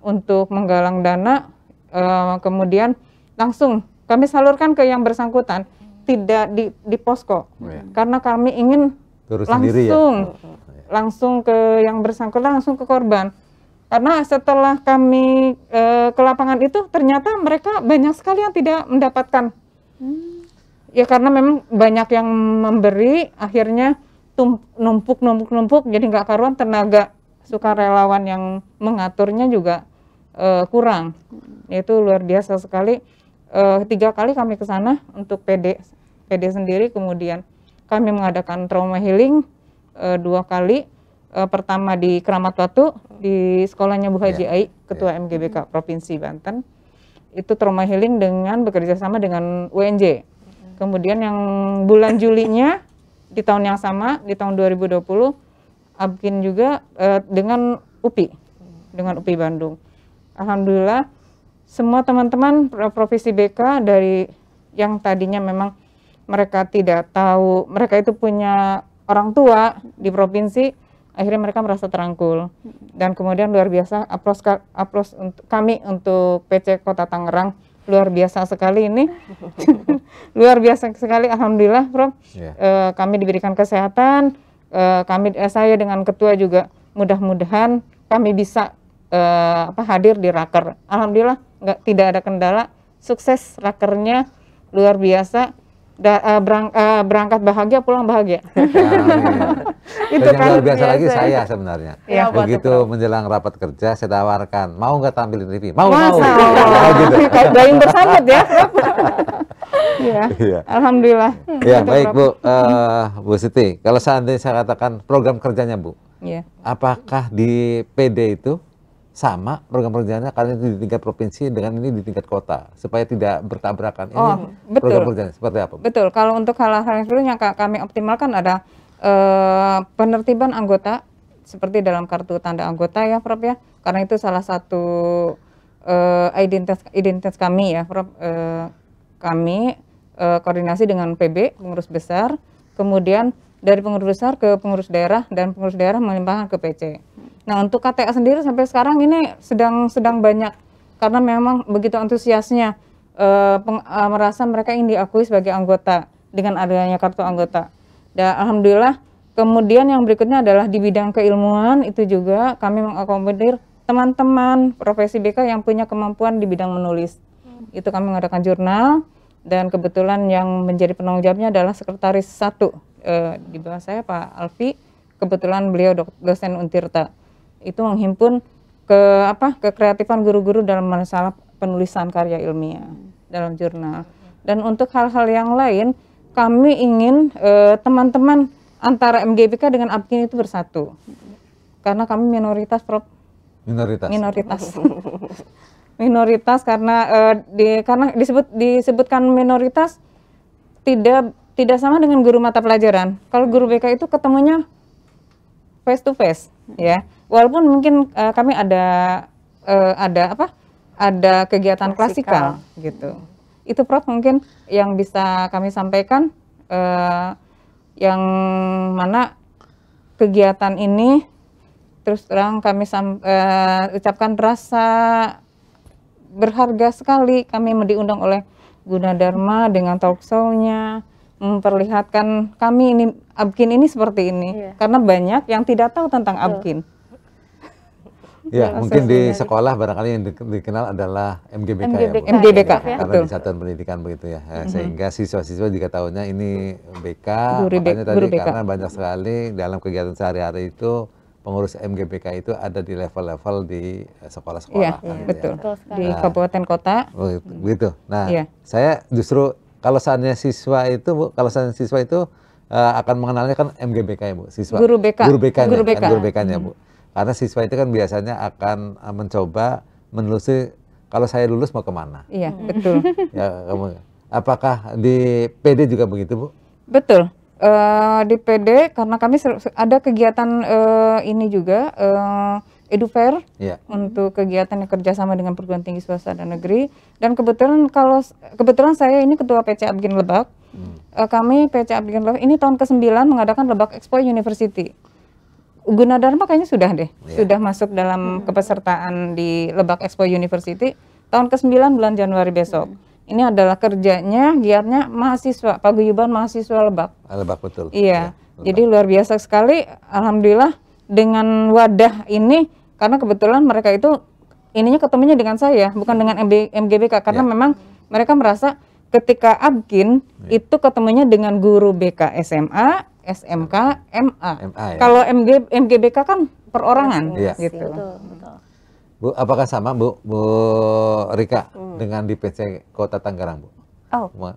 [SPEAKER 6] untuk menggalang dana. Uh, kemudian langsung kami salurkan ke yang bersangkutan, tidak di, di posko, oh, iya. karena kami ingin
[SPEAKER 2] Turun ya? langsung sendiri oh, oh,
[SPEAKER 6] oh, ya? langsung ke yang bersangkutan langsung ke korban karena setelah kami e, ke lapangan itu ternyata mereka banyak sekali yang tidak mendapatkan hmm. ya karena memang banyak yang memberi akhirnya numpuk numpuk numpuk jadi nggak karuan tenaga sukarelawan yang mengaturnya juga e, kurang hmm. itu luar biasa sekali e, tiga kali kami ke sana untuk PD PD sendiri kemudian kami mengadakan trauma healing uh, dua kali. Uh, pertama di Keramat Watu di sekolahnya Bu Haji yeah. Ketua yeah. MGBK Provinsi Banten. Itu trauma healing dengan bekerja sama dengan UNJ. Kemudian yang bulan Julinya di tahun yang sama di tahun 2020 Abkin juga uh, dengan UPI, dengan UPI Bandung. Alhamdulillah semua teman-teman provinsi BK dari yang tadinya memang mereka tidak tahu mereka itu punya orang tua di provinsi akhirnya mereka merasa terangkul dan kemudian luar biasa aplos aplos untuk kami untuk PC Kota Tangerang luar biasa sekali ini luar biasa sekali alhamdulillah Prof yeah. Iya. e, kami diberikan kesehatan e, kami eh, saya dengan ketua juga mudah-mudahan kami bisa e, apa hadir di raker alhamdulillah nggak tidak ada kendala sukses rakernya luar biasa da, uh, berang, uh, berangkat bahagia pulang bahagia. Iya.
[SPEAKER 5] itu kan yang luar
[SPEAKER 2] biasa lagi ya. saya sebenarnya. Ya, Begitu -apa. menjelang rapat kerja saya tawarkan, mau nggak tampil di TV? Mau Masa, mau. mau oh, gitu. Kayak iya. Brian bersambut
[SPEAKER 6] ya. ya. ya. Alhamdulillah. ya baik Bu,
[SPEAKER 2] uh, Bu Siti. Kalau seandainya saya katakan program kerjanya Bu, ya. apakah di PD itu sama program perjalanannya karena itu di tingkat provinsi dengan ini di tingkat kota supaya tidak bertabrakan ini oh, betul. program perjalanan seperti apa
[SPEAKER 6] betul kalau untuk hal-hal yang yang kami optimalkan ada eh, penertiban anggota seperti dalam kartu tanda anggota ya Prof ya karena itu salah satu eh, identitas identitas kami ya Prof eh, kami eh, koordinasi dengan PB pengurus besar kemudian dari pengurus besar ke pengurus daerah dan pengurus daerah melimpahkan ke PC. Nah untuk KTA sendiri sampai sekarang ini sedang sedang banyak karena memang begitu antusiasnya uh, peng, uh, merasa mereka ingin diakui sebagai anggota dengan adanya kartu anggota. Dan alhamdulillah kemudian yang berikutnya adalah di bidang keilmuan itu juga kami mengakomodir teman-teman profesi BK yang punya kemampuan di bidang menulis. Hmm. Itu kami mengadakan jurnal dan kebetulan yang menjadi penanggung jawabnya adalah sekretaris satu uh, di bawah saya Pak Alfi kebetulan beliau dosen Untirta itu menghimpun ke apa ke kreatifan guru-guru dalam masalah penulisan karya ilmiah hmm. dalam jurnal dan untuk hal-hal yang lain kami ingin eh, teman-teman uh, antara MGBK dengan ABKIN itu bersatu karena kami minoritas Prof
[SPEAKER 2] minoritas minoritas
[SPEAKER 6] minoritas karena uh, di karena disebut disebutkan minoritas tidak tidak sama dengan guru mata pelajaran. Kalau guru BK itu ketemunya face to face, ya. Walaupun mungkin uh, kami ada uh, ada apa? Ada kegiatan klasikal, klasikal gitu. Itu Prof mungkin yang bisa kami sampaikan uh, yang mana kegiatan ini terus terang kami sam, uh, ucapkan rasa berharga sekali kami diundang oleh Gunadarma dengan talk show-nya memperlihatkan kami ini abkin ini seperti ini yeah. karena banyak yang tidak tahu tentang Betul. abkin.
[SPEAKER 2] Ya, mungkin di sekolah barangkali yang dikenal adalah MGBK, MGBK ya, Bu. MGBK, ya, karena di satuan pendidikan begitu ya. Eh, mm-hmm. Sehingga siswa-siswa jika tahunya ini BK, guru makanya tadi guru BK. karena banyak sekali dalam kegiatan sehari-hari itu pengurus MGBK itu ada di level-level di eh, sekolah-sekolah. Ya, kan, ya. betul. Ya. Nah, di
[SPEAKER 6] kabupaten kota.
[SPEAKER 2] Begitu. Nah, ya. saya justru kalau seandainya siswa itu bu, kalau seandainya siswa itu uh, akan mengenalnya kan MGBK ya bu siswa guru BK guru BK guru BK, kan, guru BK hmm. bu karena siswa itu kan biasanya akan eh, mencoba menelusuri kalau saya lulus mau kemana
[SPEAKER 6] iya hmm. betul
[SPEAKER 2] ya kamu apakah di PD juga begitu bu
[SPEAKER 6] betul uh, di PD karena kami ada kegiatan uh, ini juga uh, EduFair yeah. untuk kegiatan yang kerjasama dengan perguruan tinggi swasta dan negeri. Dan kebetulan kalau kebetulan saya ini ketua PC Abgin Lebak. Hmm. Eh, kami PC Abgin Lebak ini tahun ke-9 mengadakan Lebak Expo University. Gunadarma kayaknya sudah deh, yeah. sudah masuk dalam hmm. kepesertaan di Lebak Expo University tahun ke-9 bulan Januari besok. Hmm. Ini adalah kerjanya, giatnya mahasiswa, paguyuban mahasiswa Lebak.
[SPEAKER 2] Ah, Lebak betul. Iya.
[SPEAKER 6] Ya, Lebak. Jadi luar biasa sekali. Alhamdulillah dengan wadah ini karena kebetulan mereka itu ininya ketemunya dengan saya bukan dengan MB, MGBK karena yeah. memang mereka merasa ketika abkin yeah. itu ketemunya dengan guru BK SMA SMK MA, MA ya. kalau MG, MGBK kan perorangan yeah. gitu iya, betul, betul.
[SPEAKER 2] Bu apakah sama Bu Bu Rika hmm. dengan PC Kota Tangerang Bu oh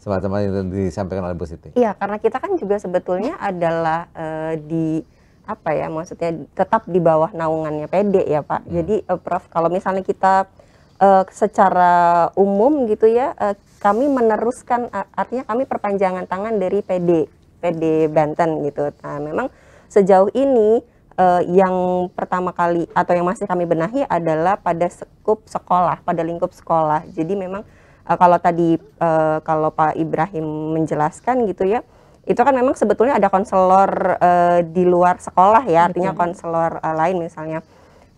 [SPEAKER 2] semacam yang disampaikan oleh Bu Siti
[SPEAKER 7] iya karena kita kan juga sebetulnya adalah uh, di apa ya maksudnya tetap di bawah naungannya PD ya Pak. Hmm. Jadi uh, Prof kalau misalnya kita uh, secara umum gitu ya uh, kami meneruskan artinya kami perpanjangan tangan dari PD PD Banten gitu. Nah, memang sejauh ini uh, yang pertama kali atau yang masih kami benahi adalah pada sekup sekolah, pada lingkup sekolah. Jadi memang uh, kalau tadi uh, kalau Pak Ibrahim menjelaskan gitu ya, itu kan memang sebetulnya ada konselor uh, di luar sekolah ya, artinya Betul. konselor uh, lain misalnya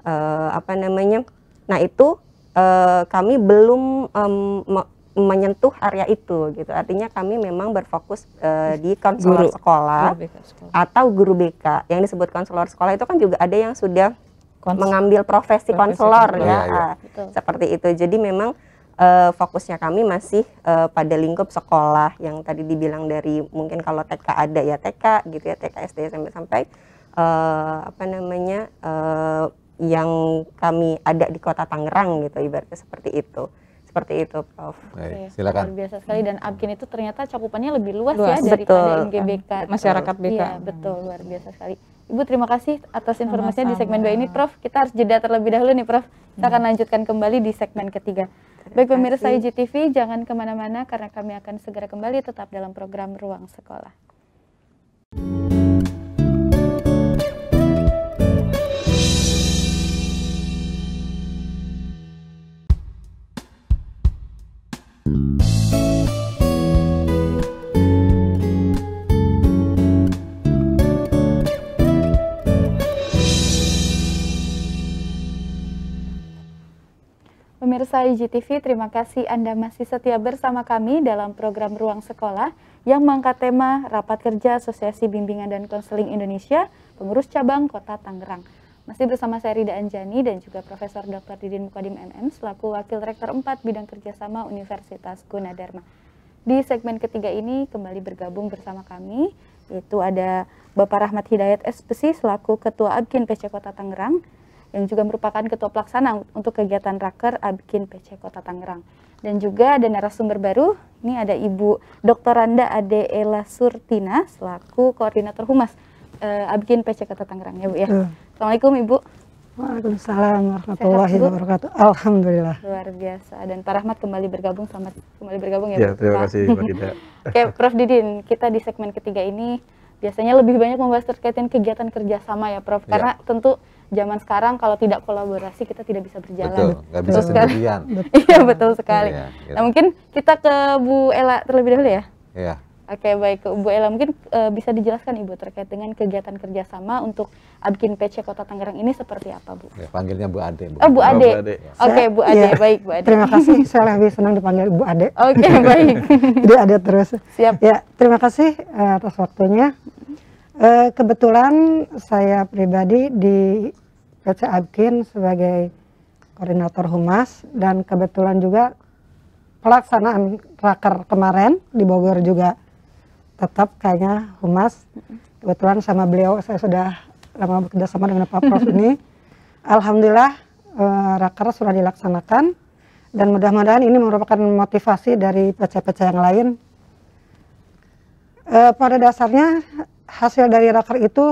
[SPEAKER 7] uh, apa namanya. Nah itu uh, kami belum um, menyentuh area itu gitu. Artinya kami memang berfokus uh, di konselor sekolah, atau guru BK. Yang disebut konselor sekolah itu kan juga ada yang sudah Kons mengambil profesi, profesi konselor ya, ya, ya. seperti itu. Jadi memang uh, fokusnya kami masih uh, pada lingkup sekolah yang tadi dibilang dari mungkin kalau TK ada ya TK gitu ya TK SD SMP sampai uh, apa namanya uh, yang kami ada di kota Tangerang gitu ibaratnya seperti itu seperti itu Prof. silakan. Luar
[SPEAKER 1] biasa sekali dan Abkin itu ternyata cakupannya lebih luas, ya luas ya daripada betul. MGBK. Masyarakat BK. Iya, betul luar biasa sekali. Ibu terima kasih atas informasinya Sama-sama. di segmen 2 ini Prof. Kita harus jeda terlebih dahulu nih Prof. Kita akan iya. lanjutkan kembali di segmen ketiga. Terima Baik pemirsa IGTV, jangan kemana-mana karena kami akan segera kembali tetap dalam program Ruang Sekolah. pemirsa IGTV, terima kasih Anda masih setia bersama kami dalam program Ruang Sekolah yang mengangkat tema Rapat Kerja Asosiasi Bimbingan dan Konseling Indonesia, pengurus cabang Kota Tangerang. Masih bersama saya Rida Anjani dan juga Profesor Dr. Didin Mukadim MM selaku Wakil Rektor 4 Bidang Kerjasama Universitas Gunadarma. Di segmen ketiga ini kembali bergabung bersama kami, yaitu ada Bapak Rahmat Hidayat SPC selaku Ketua Abkin PC Kota Tangerang, yang juga merupakan ketua pelaksana untuk kegiatan raker Abkin PC Kota Tangerang. Dan juga ada narasumber baru, ini ada Ibu Dr. Randa Ade Ela Surtina selaku koordinator humas uh, Abikin PC Kota Tangerang ya Bu ya. Uh. Assalamualaikum Ibu.
[SPEAKER 8] Waalaikumsalam warahmatullahi wabarakatuh. Alhamdulillah.
[SPEAKER 1] Luar biasa dan Pak Rahmat kembali bergabung selamat kembali bergabung ya. Ya, terima Pak. kasih Dida. Oke, Prof Didin, kita di segmen ketiga ini biasanya lebih banyak membahas terkaitin kegiatan kerjasama ya Prof, iya. karena tentu zaman sekarang kalau tidak kolaborasi kita tidak bisa berjalan. Betul, nggak bisa sendirian. Iya betul iya, sekali. Ya, gitu. Nah mungkin kita ke Bu Ela terlebih dahulu ya. Iya. Oke baik Bu Ela mungkin uh, bisa dijelaskan Ibu terkait dengan kegiatan kerjasama untuk Abkin PC Kota Tangerang ini seperti apa Bu?
[SPEAKER 2] Ya, panggilnya Bu Ade. Bu. Oh Bu Ade. Oh, Bu Ade. Oke Bu
[SPEAKER 1] Ade
[SPEAKER 8] ya. baik Bu Ade. Terima kasih saya lebih senang dipanggil Bu Ade. Oke baik. Jadi Ade terus. Siap. Ya terima kasih eh, atas waktunya. Eh, kebetulan saya pribadi di PC Abkin sebagai koordinator humas dan kebetulan juga pelaksanaan raker kemarin di Bogor juga tetap kayaknya humas kebetulan sama beliau saya sudah lama bekerja sama dengan Pak Prof ini Alhamdulillah e, raker sudah dilaksanakan dan mudah-mudahan ini merupakan motivasi dari PC-PC yang lain. Eh, pada dasarnya hasil dari raker itu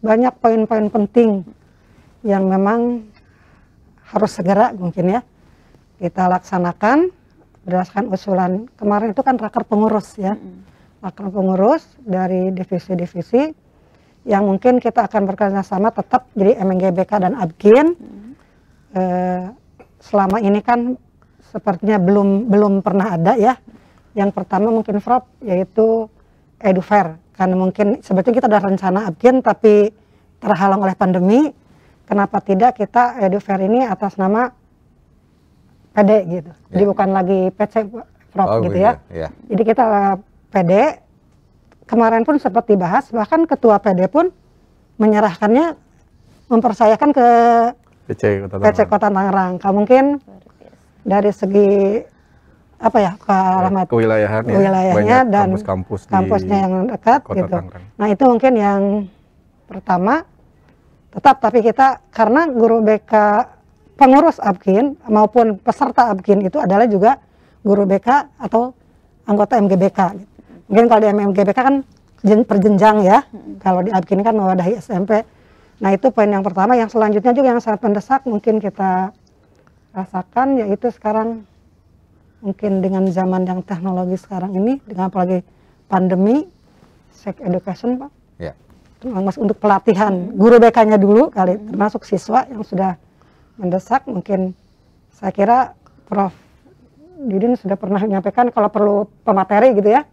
[SPEAKER 8] banyak poin-poin penting yang memang harus segera mungkin ya kita laksanakan berdasarkan usulan kemarin itu kan raker pengurus ya raker pengurus dari divisi-divisi yang mungkin kita akan bekerja sama tetap jadi MNGBK dan Abgin e, selama ini kan sepertinya belum belum pernah ada ya yang pertama mungkin Frop yaitu Edufair karena mungkin sebetulnya kita sudah rencana agen tapi terhalang oleh pandemi kenapa tidak kita edu fair ini atas nama PD gitu yeah. jadi bukan lagi PC Prof oh, gitu iya, ya yeah. jadi kita eh, PD kemarin pun sempat dibahas bahkan ketua PD pun menyerahkannya mempercayakan ke PC Kota Tangerang. Kalau Mungkin dari segi apa ya ke iya, alamat kewilayahan ya, wilayahnya dan kampus-kampus kampusnya yang dekat kota gitu. Tangerang. Nah itu mungkin yang pertama tetap tapi kita karena guru BK pengurus abkin maupun peserta abkin itu adalah juga guru BK atau anggota MGBK. Mungkin kalau di MGBK kan perjenjang ya, kalau di abkin kan mewadahi SMP. Nah itu poin yang pertama, yang selanjutnya juga yang sangat mendesak mungkin kita rasakan yaitu sekarang mungkin dengan zaman yang teknologi sekarang ini dengan apalagi pandemi sex education pak ya. untuk pelatihan guru BK-nya dulu kali termasuk siswa yang sudah mendesak mungkin saya kira Prof Didin sudah pernah menyampaikan kalau perlu pemateri gitu ya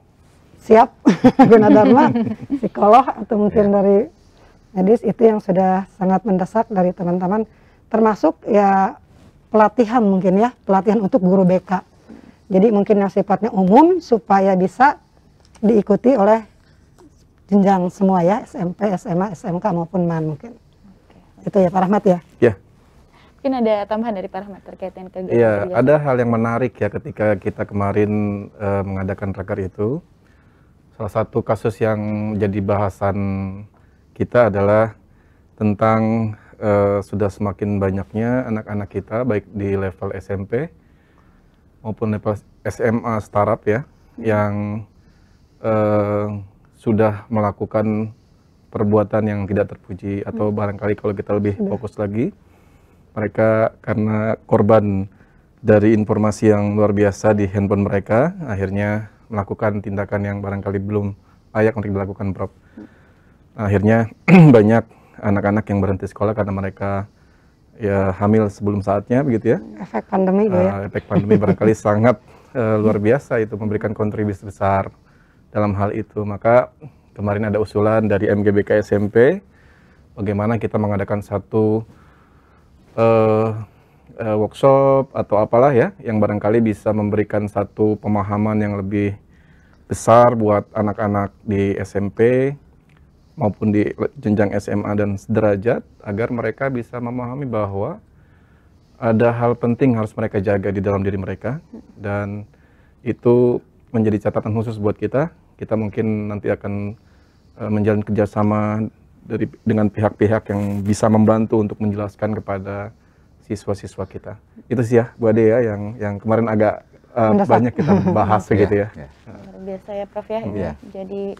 [SPEAKER 8] siap Gunadarma psikolog atau mungkin ya. dari medis itu yang sudah sangat mendesak dari teman-teman termasuk ya pelatihan mungkin ya pelatihan untuk guru BK jadi mungkin yang sifatnya umum supaya bisa diikuti oleh jenjang semua ya SMP, SMA, SMK maupun MAN mungkin.
[SPEAKER 4] Oke. Itu ya Pak Rahmat ya. Ya.
[SPEAKER 1] Mungkin ada tambahan dari Pak Rahmat terkait dengan kegiatan.
[SPEAKER 5] Iya, ada
[SPEAKER 4] hal yang menarik ya ketika kita kemarin e, mengadakan raker itu. Salah satu kasus yang jadi bahasan kita adalah tentang e, sudah semakin banyaknya anak-anak kita baik di level SMP maupun level SMA startup ya yang eh, sudah melakukan perbuatan yang tidak terpuji atau hmm. barangkali kalau kita lebih iya. fokus lagi mereka karena korban dari informasi yang luar biasa di handphone mereka akhirnya melakukan tindakan yang barangkali belum layak untuk dilakukan prop hmm. akhirnya banyak anak-anak yang berhenti sekolah karena mereka ya hamil sebelum saatnya begitu ya. Efek
[SPEAKER 8] pandemi uh, ya.
[SPEAKER 4] Ah, efek pandemi barangkali sangat uh, luar biasa itu memberikan kontribusi besar dalam hal itu. Maka kemarin ada usulan dari MGBK SMP bagaimana kita mengadakan satu uh, uh, workshop atau apalah ya yang barangkali bisa memberikan satu pemahaman yang lebih besar buat anak-anak di SMP maupun di jenjang SMA dan sederajat agar mereka bisa memahami bahwa ada hal penting harus mereka jaga di dalam diri mereka dan itu menjadi catatan khusus buat kita. Kita mungkin nanti akan e, menjalin kerjasama dari dengan pihak-pihak yang bisa membantu untuk menjelaskan kepada siswa-siswa kita. Itu sih ya, Bu Ade ya, yang yang kemarin agak uh, banyak kita bahas begitu ya.
[SPEAKER 5] ya.
[SPEAKER 1] Luar biasa ya, Prof ya. ya. Jadi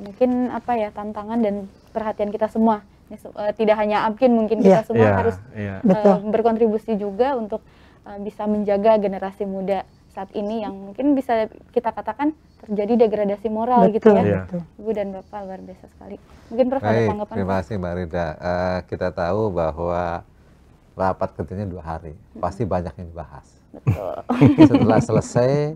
[SPEAKER 1] mungkin apa ya tantangan dan perhatian kita semua eh, tidak hanya Abkin mungkin yeah. kita iya, semua yeah, harus yeah. Iya. Uh, berkontribusi juga untuk uh, bisa menjaga generasi muda saat ini yang mungkin bisa kita katakan terjadi degradasi moral gitu Betul, gitu ya. Iya. Bu Ibu dan Bapak luar biasa sekali. Mungkin Prof Baik, ada tanggapan? Terima
[SPEAKER 2] kasih Mbak Rida. Uh, kita tahu bahwa rapat kerjanya dua hari, pasti banyak yang dibahas. Betul. Setelah selesai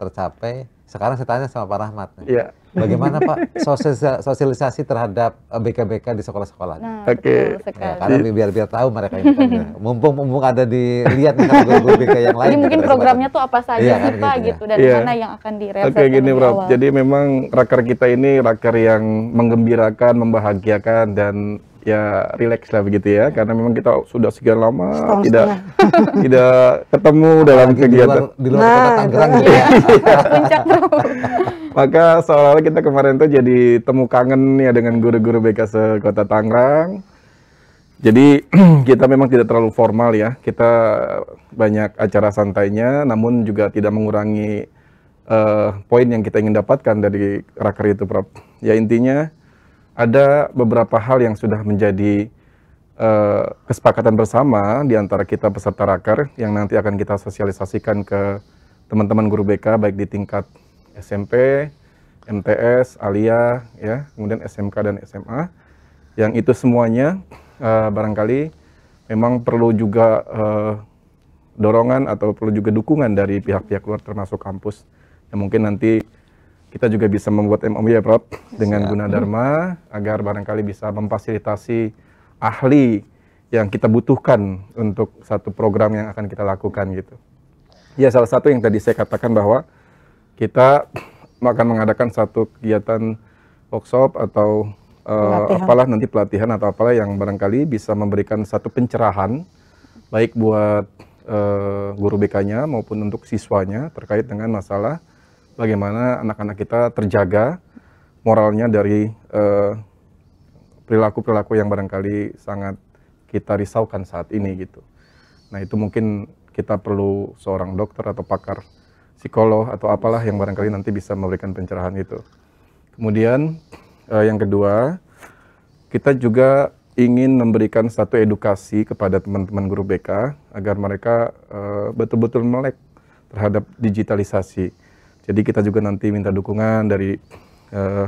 [SPEAKER 2] tercapai. Sekarang saya tanya sama Pak Rahmat. Nih. Yeah. Bagaimana Pak sosialisasi terhadap eh, BKBK di sekolah-sekolah? Nah, Oke. Okay. Ya, karena biar biar tahu mereka ini. Kan ya. mumpung mumpung ada dilihat guru
[SPEAKER 4] BK yang lain. Jadi
[SPEAKER 1] mungkin gitu, programnya tuh apa saja iya, sih kan Pak gitu, ya. gitu dan yeah. mana yang akan direalisasikan? Oke okay, gini Prof. Jadi
[SPEAKER 4] memang raker kita ini raker yang menggembirakan, membahagiakan dan ya relax lah begitu ya iya. karena memang kita sudah sekian lama Setelah tidak tidak ketemu nah, dalam kegiatan di luar, di luar nah, kota Tangerang gitu ya. Maka seolah-olah kita kemarin tuh jadi temu kangen ya dengan guru-guru BK se Kota Tangerang. Jadi kita memang tidak terlalu formal ya. Kita banyak acara santainya namun juga tidak mengurangi uh, poin yang kita ingin dapatkan dari raker itu, Prof. Ya intinya ada beberapa hal yang sudah menjadi uh, kesepakatan bersama di antara kita peserta raker yang nanti akan kita sosialisasikan ke teman-teman guru BK baik di tingkat SMP, MTS, Alia, ya, kemudian SMK dan SMA. Yang itu semuanya uh, barangkali memang perlu juga uh, dorongan atau perlu juga dukungan dari pihak-pihak luar termasuk kampus yang mungkin nanti kita juga bisa membuat MOU ya Prof dengan guna dharma agar barangkali bisa memfasilitasi ahli yang kita butuhkan untuk satu program yang akan kita lakukan gitu. Ya salah satu yang tadi saya katakan bahwa kita akan mengadakan satu kegiatan workshop atau uh, apalah nanti pelatihan atau apalah yang barangkali bisa memberikan satu pencerahan baik buat uh, guru BK-nya maupun untuk siswanya terkait dengan masalah bagaimana anak-anak kita terjaga moralnya dari eh, perilaku-perilaku yang barangkali sangat kita risaukan saat ini gitu. Nah itu mungkin kita perlu seorang dokter atau pakar psikolog atau apalah yang barangkali nanti bisa memberikan pencerahan itu. Kemudian uh, yang kedua, kita juga ingin memberikan satu edukasi kepada teman-teman guru BK agar mereka eh, betul-betul uh, melek terhadap digitalisasi. Jadi kita juga nanti minta dukungan dari eh,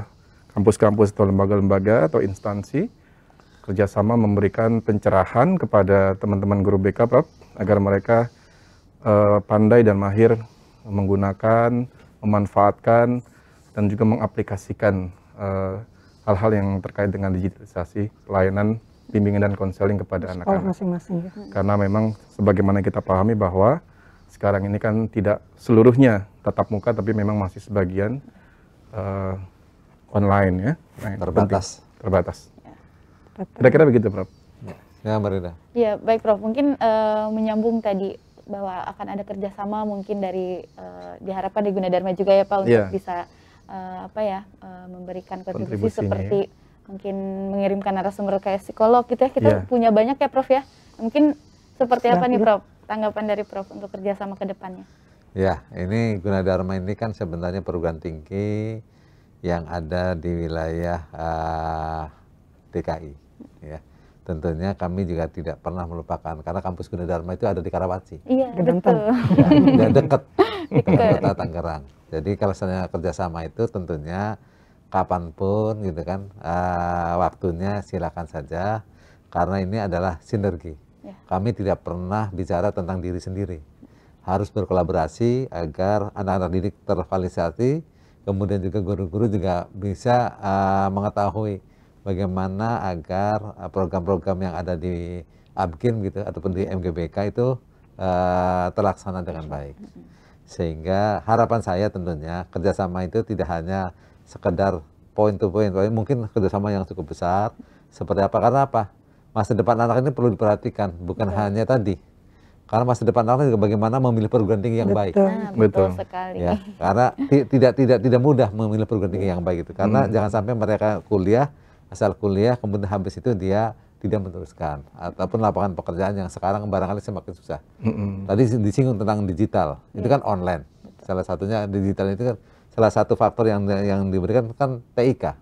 [SPEAKER 4] kampus-kampus atau lembaga-lembaga atau instansi kerjasama memberikan pencerahan kepada teman-teman guru BK Prof agar mereka uh, pandai dan mahir menggunakan, memanfaatkan dan juga mengaplikasikan eh, hal-hal yang terkait dengan digitalisasi pelayanan bimbingan dan konseling kepada anak-anak masing ya. karena memang sebagaimana kita pahami bahwa sekarang ini kan tidak seluruhnya tatap muka, tapi memang masih sebagian uh, online ya. Nah, terbatas. Penting. Terbatas. Kira-kira begitu, Prof. Ya, ya Marina.
[SPEAKER 1] Ya, baik Prof. Mungkin uh, menyambung tadi bahwa akan ada kerjasama mungkin dari uh, diharapkan di Gunadarma juga ya Pak untuk ya. bisa uh, apa ya uh, memberikan kontribusi ya. seperti ya. mungkin mengirimkan narasumber kayak psikolog gitu ya kita ya. punya banyak ya Prof ya mungkin seperti nah, apa nih Prof tanggapan dari Prof untuk kerjasama ke depannya?
[SPEAKER 2] Ya, ini Gunadarma ini kan sebenarnya perguruan tinggi yang ada di wilayah uh, eh, DKI. Ya, tentunya kami juga tidak pernah melupakan karena kampus Gunadarma itu ada di Karawaci. Iya, betul. Ya, dekat kota Tangerang. Jadi kalau misalnya kerjasama itu tentunya kapanpun gitu kan uh, waktunya silakan saja karena ini adalah sinergi Ya. Kami tidak pernah bicara tentang diri sendiri. Harus berkolaborasi agar anak-anak didik tervalisasi, kemudian juga guru-guru juga bisa uh, mengetahui bagaimana agar eh, program-program yang ada di ABGIN gitu ataupun di MGBK itu uh, terlaksana dengan baik. Sehingga harapan saya tentunya kerjasama itu tidak hanya sekedar point to point, mungkin kerjasama yang cukup besar. Seperti apa? Karena apa? masa depan anak ini perlu diperhatikan, bukan Betul. hanya tadi. Karena masa depan anak juga bagaimana memilih perguruan tinggi yang betul. baik. Nah, betul. betul sekali. Ya, karena tidak tidak tidak mudah memilih perguruan tinggi yang baik itu. Karena hmm. jangan sampai mereka kuliah asal kuliah kemudian habis itu dia tidak meneruskan ataupun lapangan pekerjaan yang sekarang barangkali semakin susah. hmm Tadi disinggung tentang digital. Yeah. Itu iya. kan online. Betul. Salah satunya digital itu kan salah satu faktor yang yang diberikan kan TIK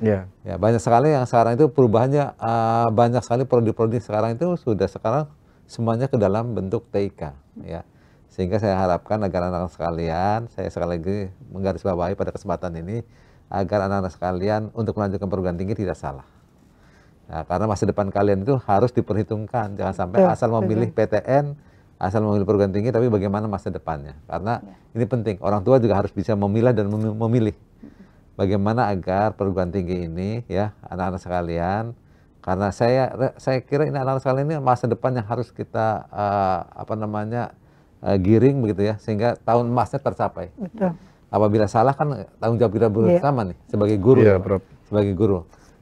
[SPEAKER 2] Gitu. Yeah. Ya banyak sekali yang sekarang itu perubahannya uh, banyak sekali produk-produk sekarang itu sudah sekarang semuanya ke dalam bentuk TIK ya. Sehingga saya harapkan agar anak-anak sekalian, saya sekali lagi menggarisbawahi pada kesempatan ini agar anak-anak sekalian untuk melanjutkan perguruan tinggi tidak salah. Nah, karena masa depan kalian itu harus diperhitungkan, jangan sampai yeah, asal memilih PTN asal memilih perguruan tinggi tapi bagaimana masa depannya karena ya. ini penting orang tua juga harus bisa memilah dan memilih bagaimana agar perguruan tinggi ini ya anak-anak sekalian karena saya saya kira ini anak-anak sekalian ini masa depan yang harus kita uh, apa namanya uh, giring begitu ya sehingga tahun emasnya tercapai. Betul. Apabila salah kan tanggung jawab kita bersama yeah. nih sebagai guru. Yeah, bro. Ya, sebagai guru.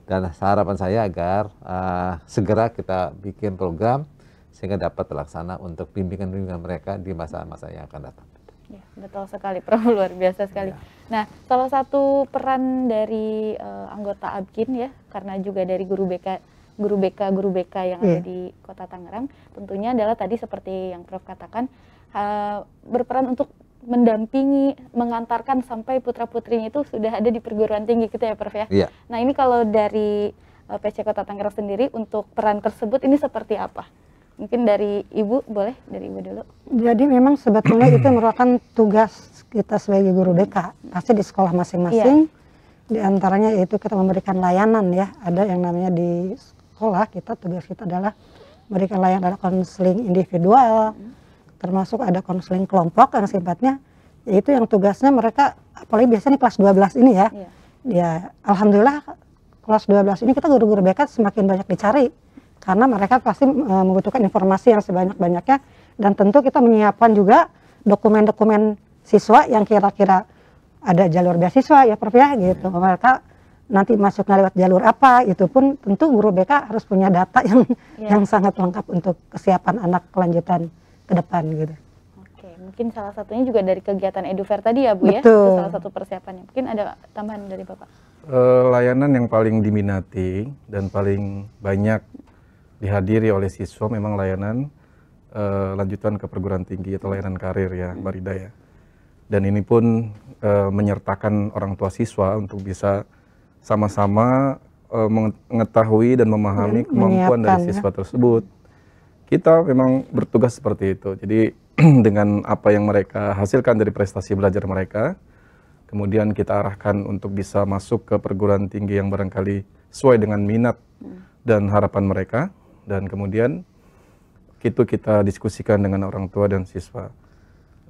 [SPEAKER 2] Dan harapan saya agar uh, segera kita bikin program sehingga dapat terlaksana untuk bimbingan-bimbingan mereka di masa-masa yang akan datang.
[SPEAKER 1] Ya, betul sekali, Prof. Luar biasa sekali. Ya. Nah, salah satu peran dari uh, anggota ABKIN ya, karena juga dari guru BK, guru BK, guru BK yang ya. ada iya. di Kota Tangerang, tentunya adalah tadi seperti yang Prof katakan, uh, berperan untuk mendampingi, mengantarkan sampai putra putrinya itu sudah ada di perguruan tinggi kita gitu ya, Prof ya. ya. Nah, ini kalau dari uh, eh, PC Kota Tangerang sendiri untuk peran tersebut ini seperti apa? Mungkin dari Ibu boleh dari Ibu dulu.
[SPEAKER 8] Jadi memang sebetulnya itu merupakan tugas kita sebagai guru BK pasti di sekolah masing-masing. Yeah. Di antaranya yaitu kita memberikan layanan ya. Ada yang namanya di sekolah kita tugas kita adalah memberikan layanan ada konseling individual, termasuk ada konseling kelompok yang sifatnya yaitu yang tugasnya mereka apalagi biasanya kelas 12 ini ya. Yeah. Ya, alhamdulillah kelas 12 ini kita guru-guru BK semakin banyak dicari karena mereka pasti e, membutuhkan informasi yang sebanyak-banyaknya dan tentu kita menyiapkan juga dokumen-dokumen siswa yang kira-kira ada jalur beasiswa ya Prof ya gitu iya. mereka nanti masuknya lewat jalur apa itu pun tentu guru BK harus punya data yang yeah. yang sangat lengkap untuk kesiapan anak kelanjutan ke depan gitu.
[SPEAKER 1] Oke, mungkin salah satunya juga dari kegiatan Edufair tadi ya Bu Betul. ya. Itu salah satu persiapannya. Mungkin ada tambahan dari Bapak.
[SPEAKER 4] Uh, layanan yang paling diminati dan paling banyak dihadiri oleh siswa memang layanan uh, lanjutan ke perguruan tinggi atau layanan karir ya Mbak Rida ya. Dan ini pun uh, menyertakan orang tua siswa untuk bisa sama-sama uh, mengetahui dan memahami hmm, kemampuan dari ya. siswa ya. tersebut. Kita memang bertugas seperti itu. Jadi dengan apa yang mereka hasilkan dari prestasi belajar mereka, kemudian kita arahkan untuk bisa masuk ke perguruan tinggi yang barangkali sesuai dengan minat hmm. dan harapan mereka dan kemudian itu kita diskusikan dengan orang tua dan siswa.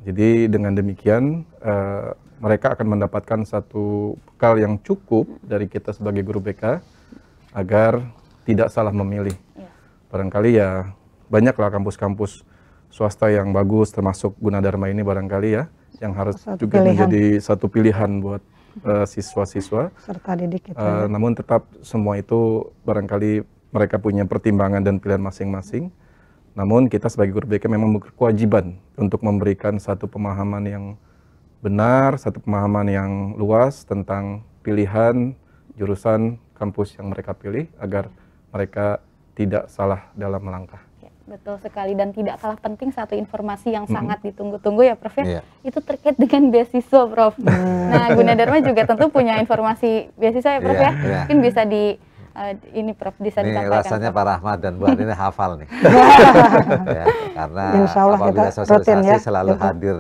[SPEAKER 4] Jadi dengan demikian uh, mereka akan mendapatkan satu bekal yang cukup dari kita sebagai guru BK agar tidak salah memilih. Ya. Barangkali ya banyaklah kampus-kampus swasta yang bagus termasuk Gunadarma ini barangkali ya yang harus satu juga pilihan. menjadi satu pilihan buat eh, siswa-siswa
[SPEAKER 8] uh, Uh,
[SPEAKER 4] namun tetap semua itu barangkali mereka punya pertimbangan dan pilihan masing-masing. Namun kita sebagai guru BK memang berkewajiban untuk memberikan satu pemahaman yang benar, satu pemahaman yang luas tentang pilihan jurusan kampus yang mereka pilih agar mereka tidak salah dalam melangkah. Ya,
[SPEAKER 1] betul sekali dan tidak kalah penting satu informasi yang -hmm. sangat ditunggu-tunggu ya Prof ya. Yeah. Itu terkait dengan beasiswa Prof. Mm. nah, Gunadarma juga tentu punya informasi beasiswa ya Prof yeah, ya. Yeah. Iya. Mungkin bisa di uh, ini Prof bisa ini dikatakan. Ini rasanya
[SPEAKER 2] Pak Rahmat dan Bu Anin hafal nih. ya, karena Insya Allah apabila kita sosialisasi rutin, ya. selalu hadir.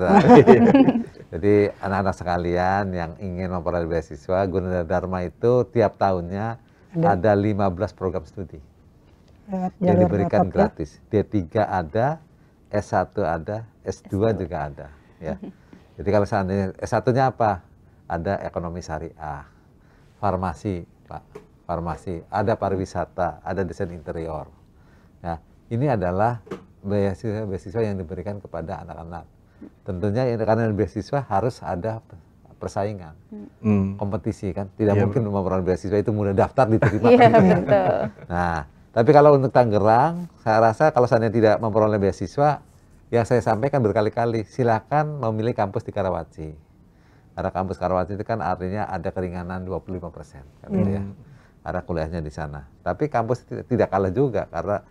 [SPEAKER 2] Jadi anak-anak sekalian yang ingin memperoleh beasiswa Gunung Dharma itu tiap tahunnya ada, ada 15 program studi.
[SPEAKER 5] Lewat yang diberikan rapat, ya. gratis.
[SPEAKER 2] Ya? D3 ada, S1 ada, S2, S2. juga ada. Ya. Jadi kalau seandainya S1-nya apa? Ada ekonomi syariah, farmasi, Pak farmasi, ada pariwisata, ada desain interior. Nah, ini adalah beasiswa-beasiswa yang diberikan kepada anak-anak. Tentunya karena beasiswa harus ada persaingan, hmm. kompetisi kan. Tidak yeah. mungkin memperoleh beasiswa itu mudah daftar diterima. Iya, gitu. betul. Nah, tapi kalau untuk Tangerang, saya rasa kalau saya tidak memperoleh beasiswa, ya saya sampaikan berkali-kali, silakan memilih kampus di Karawaci. Karena kampus Karawaci itu kan artinya ada keringanan 25 persen. Kan, hmm. ya. Ada kuliahnya di sana. Tapi kampus tidak kalah juga karena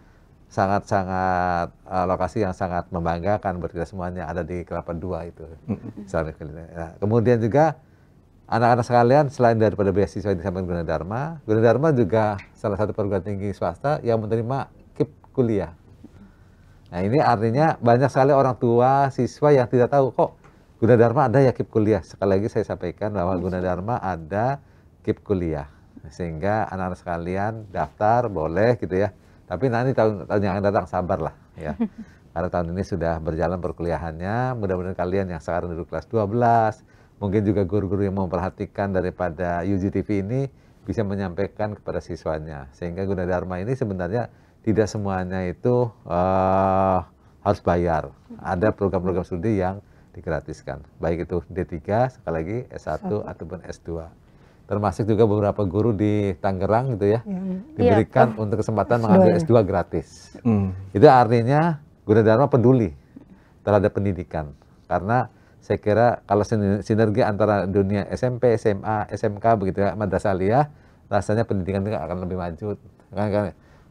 [SPEAKER 2] sangat-sangat uh, lokasi yang sangat membanggakan buat kita semuanya ada di Kelapa Dua itu. nah, kemudian juga anak-anak sekalian selain daripada beasiswa di samping Gunadarma, Gunadarma juga salah satu perguruan tinggi swasta yang menerima KIP kuliah. Nah ini artinya banyak sekali orang tua, siswa yang tidak tahu kok Gunadarma ada ya KIP kuliah. Sekali lagi saya sampaikan bahwa iya. Gunadarma ada KIP kuliah. Sehingga anak-anak sekalian daftar boleh gitu ya. Tapi nanti tahun, tahun yang akan datang sabarlah ya. Karena tahun ini sudah berjalan perkuliahannya, mudah-mudahan kalian yang sekarang duduk kelas 12, mungkin juga guru-guru yang memperhatikan daripada UGTV ini bisa menyampaikan kepada siswanya. Sehingga guna Dharma ini sebenarnya tidak semuanya itu uh, harus bayar. Ada program-program studi yang digratiskan. Baik itu D3, sekali lagi S1 Satu. ataupun S2 termasuk juga beberapa guru di Tangerang gitu ya, ya. diberikan ya. untuk kesempatan S2 mengambil S2 gratis. Hmm. Itu artinya Gunadarma peduli terhadap pendidikan karena saya kira kalau sinergi antara dunia SMP, SMA, SMK begitu ya, madrasah aliyah, rasanya pendidikan itu akan lebih maju. Kan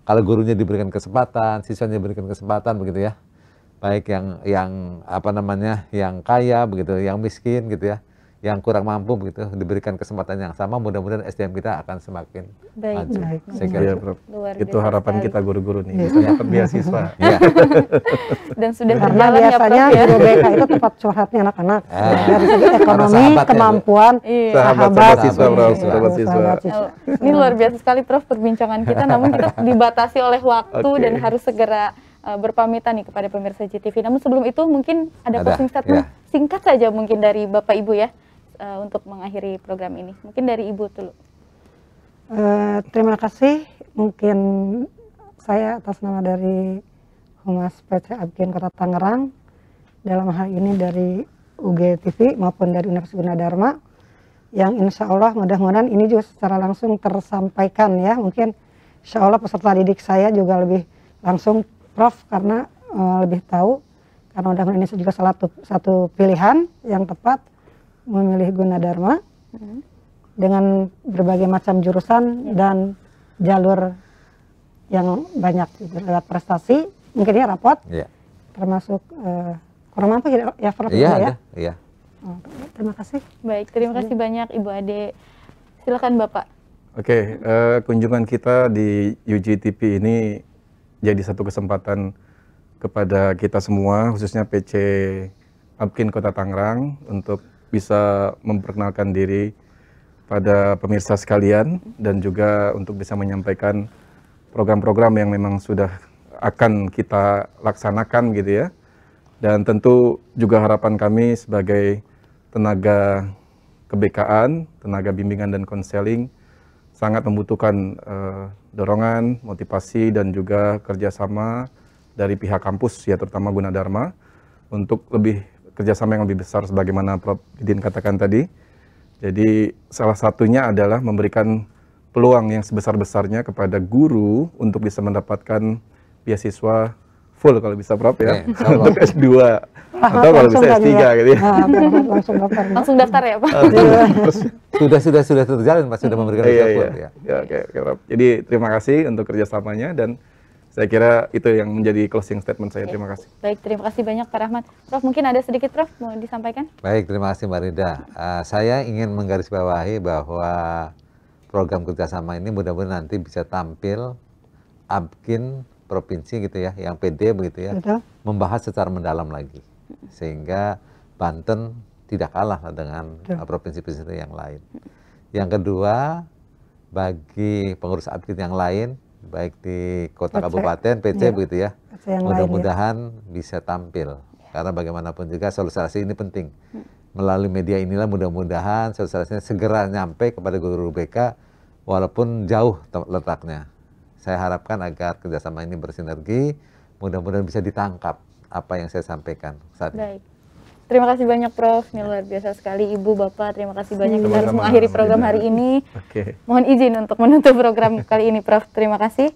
[SPEAKER 2] kalau gurunya diberikan kesempatan, siswanya diberikan kesempatan begitu ya, baik yang yang apa namanya yang kaya begitu, yang miskin gitu ya, yang kurang mampu begitu diberikan kesempatan yang sama mudah-mudahan SDM kita akan semakin baik, maju. Baik. ya, iya, itu harapan kita guru-guru nih bisa dapat beasiswa.
[SPEAKER 4] Iya. Dan sudah karena ya, biasanya ya, guru BK itu
[SPEAKER 8] tempat curhatnya anak-anak. Ah. Dari segi ekonomi, ya, kemampuan, iya. sahabat, sahabat,
[SPEAKER 4] siswa, Prof. Sahabat, siswa. Oh,
[SPEAKER 1] ini luar biasa sekali Prof perbincangan kita namun kita dibatasi oleh waktu okay. dan harus segera eh, berpamitan nih kepada pemirsa JTV. Namun sebelum itu mungkin ada, ada closing statement ya. singkat saja mungkin dari Bapak Ibu ya uh, untuk mengakhiri program ini? Mungkin dari Ibu dulu.
[SPEAKER 8] Uh, eh, terima kasih. Mungkin saya atas nama dari Humas PT Abkin Kota Tangerang dalam hal ini dari UGTV maupun dari Universitas Gunadarma yang insya Allah mudah-mudahan ini juga secara langsung tersampaikan ya mungkin insya Allah peserta didik saya juga lebih langsung Prof karena uh, lebih tahu karena mudah-mudahan ini juga salah satu pilihan yang tepat memilih Gunadarma hmm. dengan berbagai macam jurusan ya. dan jalur yang banyak gitu. lewat prestasi mungkin ya rapot yeah. termasuk uh, eh, kurma apa ya iya, ya
[SPEAKER 2] yeah, ya
[SPEAKER 4] yeah.
[SPEAKER 8] Oh, terima
[SPEAKER 1] kasih baik terima kasih iya. banyak Ibu Ade silakan Bapak
[SPEAKER 4] oke okay, uh, eh, kunjungan kita di UGTP ini jadi satu kesempatan kepada kita semua khususnya PC Apkin Kota Tangerang untuk bisa memperkenalkan diri pada pemirsa sekalian dan juga untuk bisa menyampaikan program-program yang memang sudah akan kita laksanakan gitu ya. Dan tentu juga harapan kami sebagai tenaga kebekaan, tenaga bimbingan dan konseling sangat membutuhkan uh, dorongan, motivasi dan juga kerjasama dari pihak kampus ya terutama Gunadarma untuk lebih kerjasama yang lebih besar sebagaimana Prof. Didin katakan tadi. Jadi salah satunya adalah memberikan peluang yang sebesar-besarnya kepada guru untuk bisa mendapatkan beasiswa full kalau bisa Prof ya, eh, untuk S2 atau kalau bisa S3 ya? gitu ya. Ah,
[SPEAKER 1] langsung daftar. langsung daftar ya, ya Pak. Ah, iya.
[SPEAKER 4] sudah sudah sudah terjalin Pak sudah memberikan iya, beasiswa iya. full ya. Ya, oke, okay, okay, Jadi terima kasih untuk kerjasamanya dan saya kira itu yang menjadi closing statement saya. Terima kasih.
[SPEAKER 1] Baik, terima kasih banyak Pak Rahmat. Prof, mungkin ada sedikit Prof mau disampaikan?
[SPEAKER 2] Baik, terima kasih Mbak Rida. Uh, saya ingin menggarisbawahi bahwa program kerjasama ini mudah-mudahan nanti bisa tampil abkin provinsi gitu ya, yang PD begitu ya, Betul. membahas secara mendalam lagi. Sehingga Banten tidak kalah dengan provinsi-provinsi yang lain. Yang kedua, bagi pengurus abkin yang lain, baik di kota kabupaten PC ya. begitu ya. Mudah-mudahan ya. bisa tampil karena bagaimanapun juga sosialisasi ini penting. Melalui media inilah mudah-mudahan sosialisasinya segera nyampe kepada guru-guru BK walaupun jauh letaknya. Saya harapkan agar kerjasama ini bersinergi, mudah-mudahan bisa ditangkap apa yang saya sampaikan saat ini. Baik.
[SPEAKER 1] Terima kasih banyak Prof. Ini luar biasa sekali Ibu, Bapak. Terima kasih banyak. Kita harus mengakhiri program hari ini. Okay. Mohon izin untuk menutup program kali ini Prof. Terima kasih.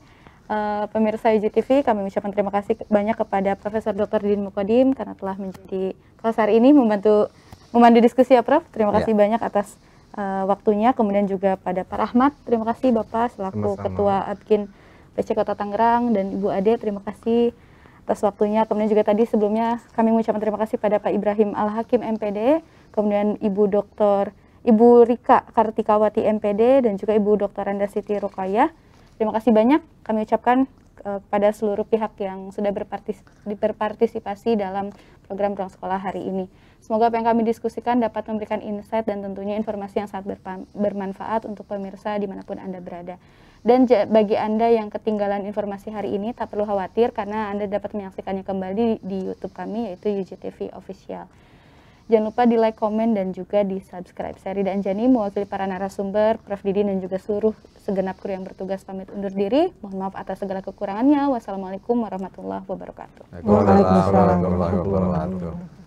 [SPEAKER 1] Uh, pemirsa UGTV, kami mengucapkan terima kasih banyak kepada Profesor Dr. Din Mukodim karena telah menjadi kelas hari ini membantu memandu diskusi ya Prof. Terima iya. kasih yeah. banyak atas uh, waktunya. Kemudian juga pada Pak Rahmat, terima kasih Bapak selaku Sama -sama. Ketua Adkin PC Kota Tangerang dan Ibu Ade, terima kasih atas waktunya. Kemudian juga tadi sebelumnya kami mengucapkan terima kasih pada Pak Ibrahim Al-Hakim MPD, kemudian Ibu Dr. Ibu Rika Kartikawati MPD dan juga Ibu Dr. Randa Siti Rukayah. Terima kasih banyak kami ucapkan kepada seluruh pihak yang sudah berpartis berpartisipasi dalam program Ruang Sekolah hari ini. Semoga apa yang kami diskusikan dapat memberikan insight dan tentunya informasi yang sangat bermanfaat untuk pemirsa dimanapun Anda berada. Dan bagi Anda yang ketinggalan informasi hari ini, tak perlu khawatir karena Anda dapat menyaksikannya kembali di YouTube kami yaitu UGTV Official. Jangan lupa di like, komen, dan juga di subscribe. Saya Rida Anjani, mewakili para narasumber, Prof. Didi, dan juga seluruh segenap kru yang bertugas pamit undur diri. Mohon maaf atas segala kekurangannya. Wassalamualaikum warahmatullahi wabarakatuh.
[SPEAKER 5] Waalaikumsalam warahmatullahi wabarakatuh.